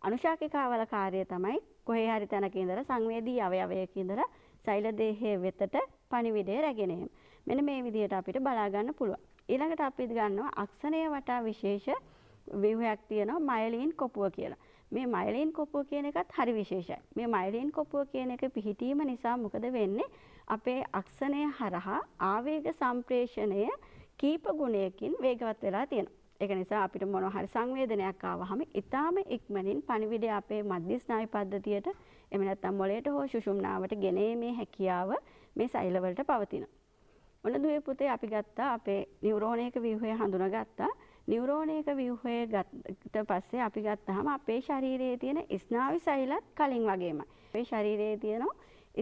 අනුශාකිකාවල කාර්යය තමයි කොහේ හරි තැනක ඉඳලා සංවේදී අවයවයක ඉඳලා සෛල දේහයේ වෙතට පණිවිඩය රැගෙන එීම. මෙන්න මේ විදිහට අපිට බලා ගන්න පුළුවන්. ඊළඟට අපි ගන්නවා අක්ෂණය වටා විශේෂ ව්‍යුහයක් තියෙනවා මයලින් කොපුව කියලා. මේ මයිලින් කොපුව කියන එකත් හරි විශේෂයි. මේ මයිලින් කොපුව කියන එක පිහිටීම නිසා මොකද වෙන්නේ? අපේ අක්ෂණය හරහා ආවේග සම්ප්‍රේෂණය කීප ගුණයකින් වේගවත් වෙලා තියෙනවා. ඒක නිසා අපිට මොනවා හරි සංවේදනයක් ආවහම ඊටාම ඉක්මනින් පණිවිඩය අපේ මධ්‍ය ස්නායු පද්ධතියට එහෙම නැත්නම් මොළයට හෝ සුෂුම්නාවට ගෙනීමේ හැකියාව මේ සෛල වලට පවතිනවා. ඔන්න දුවේ පුතේ අපි ගත්තා අපේ නියුරෝන එක ව්‍යුහය හඳුනාගත්තා. නිවරෝණයක ව්‍යවහය ගත්ට පස්සේ අපි ගත්තහම අපේ ශරීරයේ තියෙන ස්නාවි සෛලත් කලින් වගේම. අපේ ශරීරයේ තියෙනවා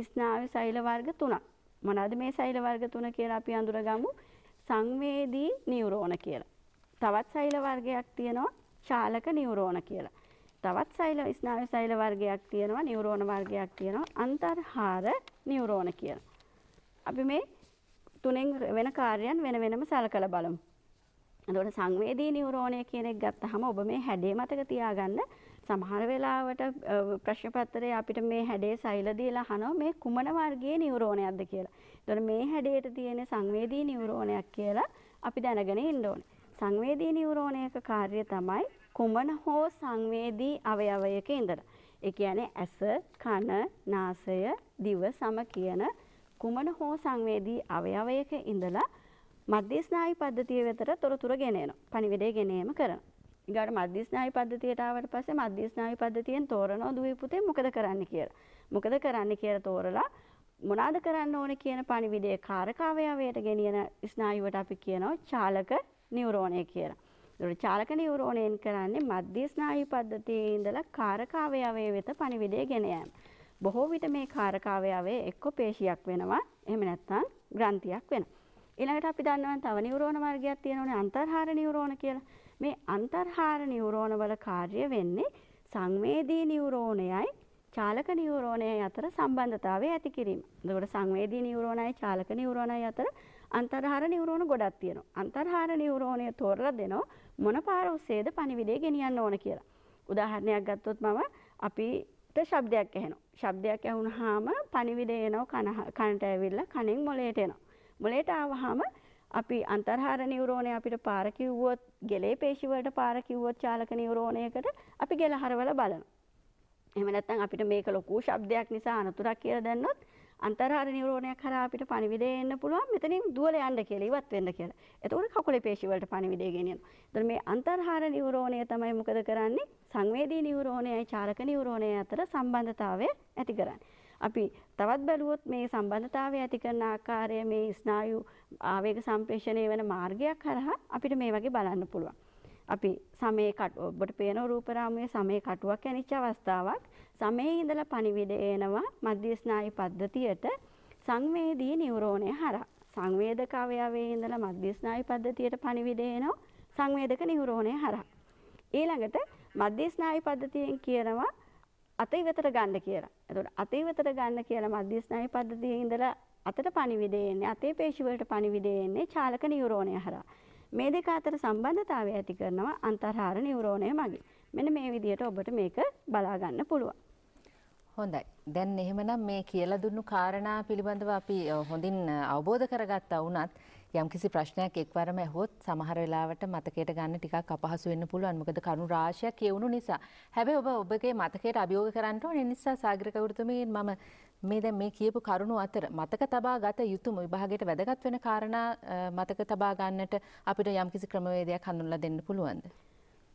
ස්නාවි සෛල වර්ග තුනක්. මොනවද මේ සෛල වර්ග තුන කියලා අපි අඳුරගමු. සංවේදී නිවරෝණ කියලා. තවත් සෛල වර්ගයක් තියෙනවා චාලක නිවරෝණ කියලා. තවත් සෛල ස්නායු සෛල වර්ගයක් තියෙනවා නිවරෝණ වර්ගයක් තියෙනවා අන්තර්හාර නිවරෝණ කියලා. අපි මේ තුනෙන් වෙන කාර්යයන් වෙන වෙනම සලකලා බලමු. එතකොට සංවේදී නියුරෝනය කියන එක ගත්තහම ඔබ මේ හැඩේ මතක තියාගන්න සමහර වෙලාවට ප්‍රශ්න පත්‍රයේ අපිට මේ හැඩේ සෛල දීලා අහනවා මේ කුමන වර්ගයේ නියුරෝනයක්ද කියලා. එතකොට මේ හැඩයට තියෙන සංවේදී නියුරෝනයක් කියලා අපි දැනගෙන ඉන්න ඕනේ. සංවේදී නියුරෝනයක කාර්යය තමයි කුමන හෝ සංවේදී අවයවයක ඉඳලා. ඒ කියන්නේ ඇස, කන, නාසය, දිව සම කියන කුමන හෝ සංවේදී අවයවයක ඉඳලා මධ්‍යස්නායු පද්ධතිය වෙතට තොරතුර ගෙනයන පණිවිඩය ගෙනීම කරන. ඊගාට මධ්‍යස්නායු පද්ධතියට ආවට පස්සේ මධ්‍යස්නායු පද්ධතියෙන් තෝරනවා දුවේ පුතේ මොකද කරන්න කියලා. මොකද කරන්න කියලා තෝරලා මොනාද කරන්න ඕනේ කියන පණිවිඩයේ කාරකාවයවයට ගෙනියන ස්නායුවට අපි කියනවා චාලක නියුරෝනය කියලා. ඒතකොට චාලක නියුරෝනයෙන් කරන්නේ මධ්‍යස්නායු පද්ධතියේ ඉඳලා කාරකාවයවය වෙත පණිවිඩය ගෙන යාම. බොහෝ විට මේ කාරකාවයවයේ එක්ක පේශියක් වෙනවා. එහෙම නැත්නම් ග්‍රන්ථියක් වෙනවා. ඊළඟට අපි දන්නවා තව නියුරෝන වර්ගයක් තියෙනවනේ අන්තර්හාර නියුරෝන කියලා. මේ අන්තර්හාර නියුරෝන වල කාර්ය වෙන්නේ සංවේදී නියුරෝනයයි චාලක නියුරෝනයයි අතර සම්බන්ධතාවය ඇති කිරීම. එතකොට සංවේදී නියුරෝනයයි චාලක නියුරෝනයයි අතර අන්තර්හාර නියුරෝන ගොඩක් තියෙනවා. අන්තර්හාර නියුරෝනය තෝරලා දෙනවා මොන පාර ඔස්සේද පණිවිඩය ගෙනියන්න ඕන කියලා. උදාහරණයක් ගත්තොත් මම අපිට ශබ්දයක් ඇහෙනවා. ශබ්දයක් ඇහුනහම පණිවිඩය එනවා කනට ඇවිල්ලා කණෙන් මොළයට එනවා. මොලේට ආවහම අපි අන්තර්හාර නියුරෝනය අපිට පාර කිව්වොත් ගෙලේ පේශි වලට පාර කිව්වොත් චාලක නියුරෝනයකට අපි ගෙල හරවලා බලනවා. එහෙම නැත්නම් අපිට මේක ලොකු ශබ්දයක් නිසා අනතුරක් කියලා දැන්නොත් අන්තර්හාර නියුරෝනයක් හරහා අපිට පණිවිඩය එන්න පුළුවන් මෙතනින් දුවල යන්න කියලා ඉවත් වෙන්න කියලා. එතකොට කකුලේ පේශි වලට පණිවිඩය ගෙනියනවා. එතකොට මේ අන්තර්හාර නියුරෝනය තමයි මොකද කරන්නේ? සංවේදී නියුරෝනයයි චාලක නියුරෝනය අතර සම්බන්ධතාවය ඇති කරන්නේ. අපි තවත් බැලුවොත් මේ සම්බන්ධතාවය ඇති කරන ආකාරය මේ ස්නායු ආවේග සම්ප්‍රේෂණය වෙන මාර්ගයක් හරහා අපිට මේ වගේ බලන්න පුළුවන්. අපි සමේ කටුව ඔබට පේන රූප රාමුවේ සමේ කටුවක් ඇනිච්ච අවස්ථාවක් සමේ ඉඳලා පණිවිඩ එනවා මධ්‍ය ස්නායු පද්ධතියට සංවේදී නියුරෝනය හරහා සංවේදක අවයවයේ ඉඳලා මධ්‍ය ස්නායු පද්ධතියට පණිවිඩ එනවා සංවේදක නියුරෝනය හරහා ඊළඟට මධ්‍ය ස්නායු පද්ධතියෙන් කියනවා අතේ වෙතට ගන්න කියලා. එතකොට අතේ වෙතට ගන්න කියලා මධ්‍ය ස්නායු පද්ධතියේ ඉඳලා අතට පණිවිඩය එන්නේ අතේ පේශි වලට පණිවිඩය එන්නේ චාලක නියුරෝනය හරහා. මේ දෙක අතර සම්බන්ධතාවය ඇති කරනවා අන්තර්හාර නියුරෝනය මගින්. මෙන්න මේ විදිහට ඔබට මේක බලා ගන්න පුළුවන්. හොඳයි. දැන් එහෙමනම් මේ කියලා දුන්නු කාරණා පිළිබඳව අපි හොඳින් අවබෝධ කරගත්තා වුණත් යම්කිසි ප්‍රශ්නයක් එක්වරම ඇහොත් සමහර වෙලාවට මතකයට ගන්න ටිකක් අපහසු වෙන්න පුළුවන්. මොකද කරුණු රාශියක් කියවුණු නිසා. හැබැයි ඔබ ඔබගේ මතකයට අභියෝග කරන්න ඕන. ඒ නිසා සාගර කවුරුතුමීන් මම මේ දැන් මේ කියපු කරුණු අතර මතක තබා ගත යුතුම විභාගයට වැදගත් වෙන කාරණා මතක තබා ගන්නට අපිට යම්කිසි ක්‍රමවේදයක් හඳුන්වලා දෙන්න පුළුවන්ද?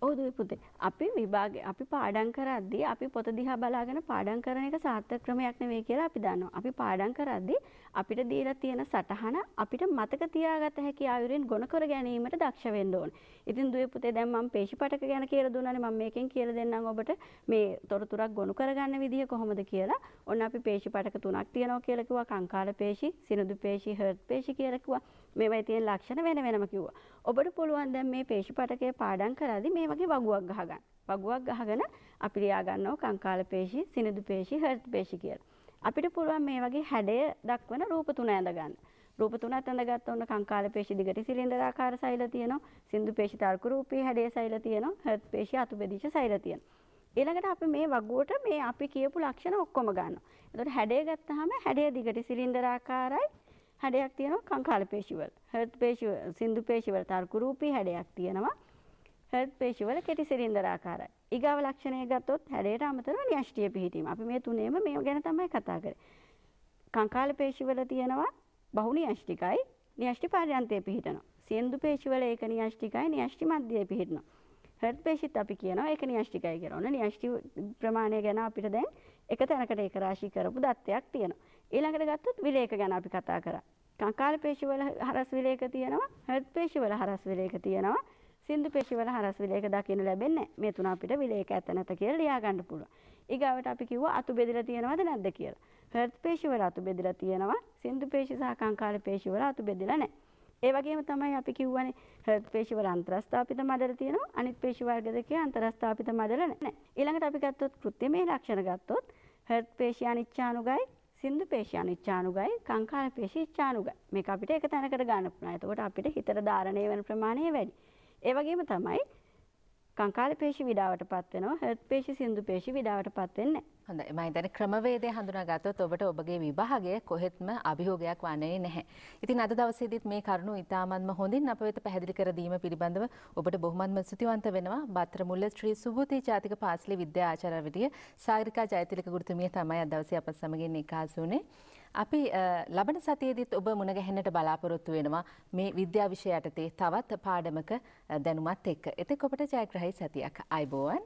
ඔවුදු පුතේ අපි විභාග අපි පාඩන් කරද්දී අපි පොත දිහා බලාගෙන පාඩම් කරන එක සාර්ථක ක්‍රමයක් නෙවෙයි කියලා අපි දන්නවා. අපි පාඩම් කරද්දී අපිට දීලා තියෙන සටහන අපිට මතක තියාගත හැකි ආයුරින් ගොනු කර ගැනීමට දක්ෂ වෙන්න ඕන. ඉතින් දුවේ පුතේ දැන් මම පේශිපටක ගැන කියලා දුන්නානේ මම මේකෙන් කියලා දෙන්නම් ඔබට මේ තොරතුරක් ගොනු කරගන්න විදිහ කොහොමද කියලා. ඔන්න අපි පේශිපටක තුනක් තියෙනවා කියලා කිව්වා. කංකාල පේශි, සිනුදු පේශි, හර්ට් පේශි කියලා කිව්වා. මේවයි තියෙන ලක්ෂණ වෙන වෙනම කිව්වා. ඔබට පුළුවන් දැන් මේ පේශිපටකය පාඩම් කරද්දී මේ වගේ වගුවක් ගහගන්න. වගුවක් ගහගෙන අපි ලියා ගන්නවා කංකාල පේශි, සිනුදු පේශි, හර්ට් පේශි කියලා. අපිට පුළුවන් මේ වගේ හැඩය දක්වන රූප තුන ඇඳ ගන්න. රූප තුනත් ඇඳගත්ත උන කංකාල පේශි දිගට සිලින්ඩරාකාර සෛල තියෙනවා. සින්දු පේශි තල්කු රූපී හැඩයේ සෛල තියෙනවා. හර්ත් පේශි අතුබෙදිච්ච සෛල තියෙනවා. ඊළඟට අපි මේ වගුවට මේ අපි කියපු ලක්ෂණ ඔක්කොම ගන්නවා. එතකොට හැඩය ගත්තාම හැඩය දිගට සිලින්ඩරාකාරයි. හැඩයක් තියෙනවා කංකාල පේශි වල. හර්ත් පේශි සින්දු පේශි වල තල්කු රූපී හැඩයක් තියෙනවා. හර්ට් පේශිවල කෙටි සිරින්දරාකාරයි. ඊගාව ලක්ෂණය ගත්තොත් හැඩයට අමතරව න්‍යෂ්ටිය පිහිටීම. අපි මේ තුනේම මේ ගැන තමයි කතා කරේ. කංකාල පේශිවල තියෙනවා බහු න්‍යෂ්ටිකයි න්‍යෂ්ටි පර්යන්තයේ පිහිටනවා. සියන්දු පේශිවල ඒක න්‍යෂ්ටිකයි න්‍යෂ්ටි මධ්‍යයේ පිහිටනවා. හර්ට් පේශිත් අපි කියනවා ඒක න්‍යෂ්ටිකයි කියලා. ඔන්න න්‍යෂ්ටි ප්‍රමාණය ගැන අපිට දැන් එක තැනකට ඒක රාශී කරපු දත්තයක් තියෙනවා. ඊළඟට ගත්තොත් විලේක ගැන අපි කතා කරා. කංකාල පේශිවල හරස් විලේක තියෙනවා. හර්ට් පේශිවල හරස් විලේක තියෙනවා. සින්දු පේශිවල හරස් විලේක දකින්න ලැබෙන්නේ මේ තුන අපිට විලේක ඇත නැත කියලා ලියා ගන්න පුළුවන් ඊගාවට අපි කිව්වා අතු බෙදලා තියෙනවද නැද්ද කියලා හර්ත් පේශිවල අතු බෙදලා තියෙනවා සින්දු පේශි සහ කාංකාර පේශිවල අතු බෙදලා නැහැ ඒ වගේම තමයි අපි කියවනේ හෘද පේශිවල අන්තරස්ථාපිත මඩල තියෙනවා අනිත් පේශි වර්ග දෙකේ අන්තරස්ථාපිත මඩල නැහැ. ඊළඟට අපි ගත්තොත් කෘත්‍යමය ලක්ෂණ ගත්තොත් හෘද පේශි අනිච්ඡානුගයි සින්දු පේශි අනිච්ඡානුගයි කංකාල පේශි ඉච්ඡානුගයි මේක අපිට එක තැනකට ගන්න පුළුවන්. එතකොට අපිට හිතට ධාරණය වෙන ප්‍රමාණය වැඩි. ඒ වගේම තමයි කංකාල පේශි විඩාවට පත්වෙනවා හත් පේශි සිින්දු පේශි විඩාවට පත්වෙන්න හොඳ මයිතන ක්‍රමවේද හඳුනාගතොත් ඔබට ඔබගේ විභාගය කොහෙත්ම අභිහෝගයක් වන්නේ නැහැ. ඉතින් අද දවසේදත් මේ කරුණු ඉතාමත්ම හොඳින් අප වෙත පැහැදිලි කරදීම පිළිබඳව ඔබට බොහොමත්ම සුතිවන්ත වෙනවා බත්‍රමුල්ල ශ්‍රී සුභූති ජාතික පාසලි විද්‍යාචාරවිටිය සාගරිකා ජයතිලික ගෘතුමිය තමයි අදවසේ අප සමගින් නිකාසුනේ. අපි ලබන සතියේදීත් ඔබ මුණගැහෙන්නට බලාපොරොත්තු වෙනවා මේ විද්‍යා විෂය යටතේ තවත් පාඩමක දැනුමත් එක්ක. එතෙක් ඔබට ජයග්‍රහයි සතියක්. අයිබෝවන්.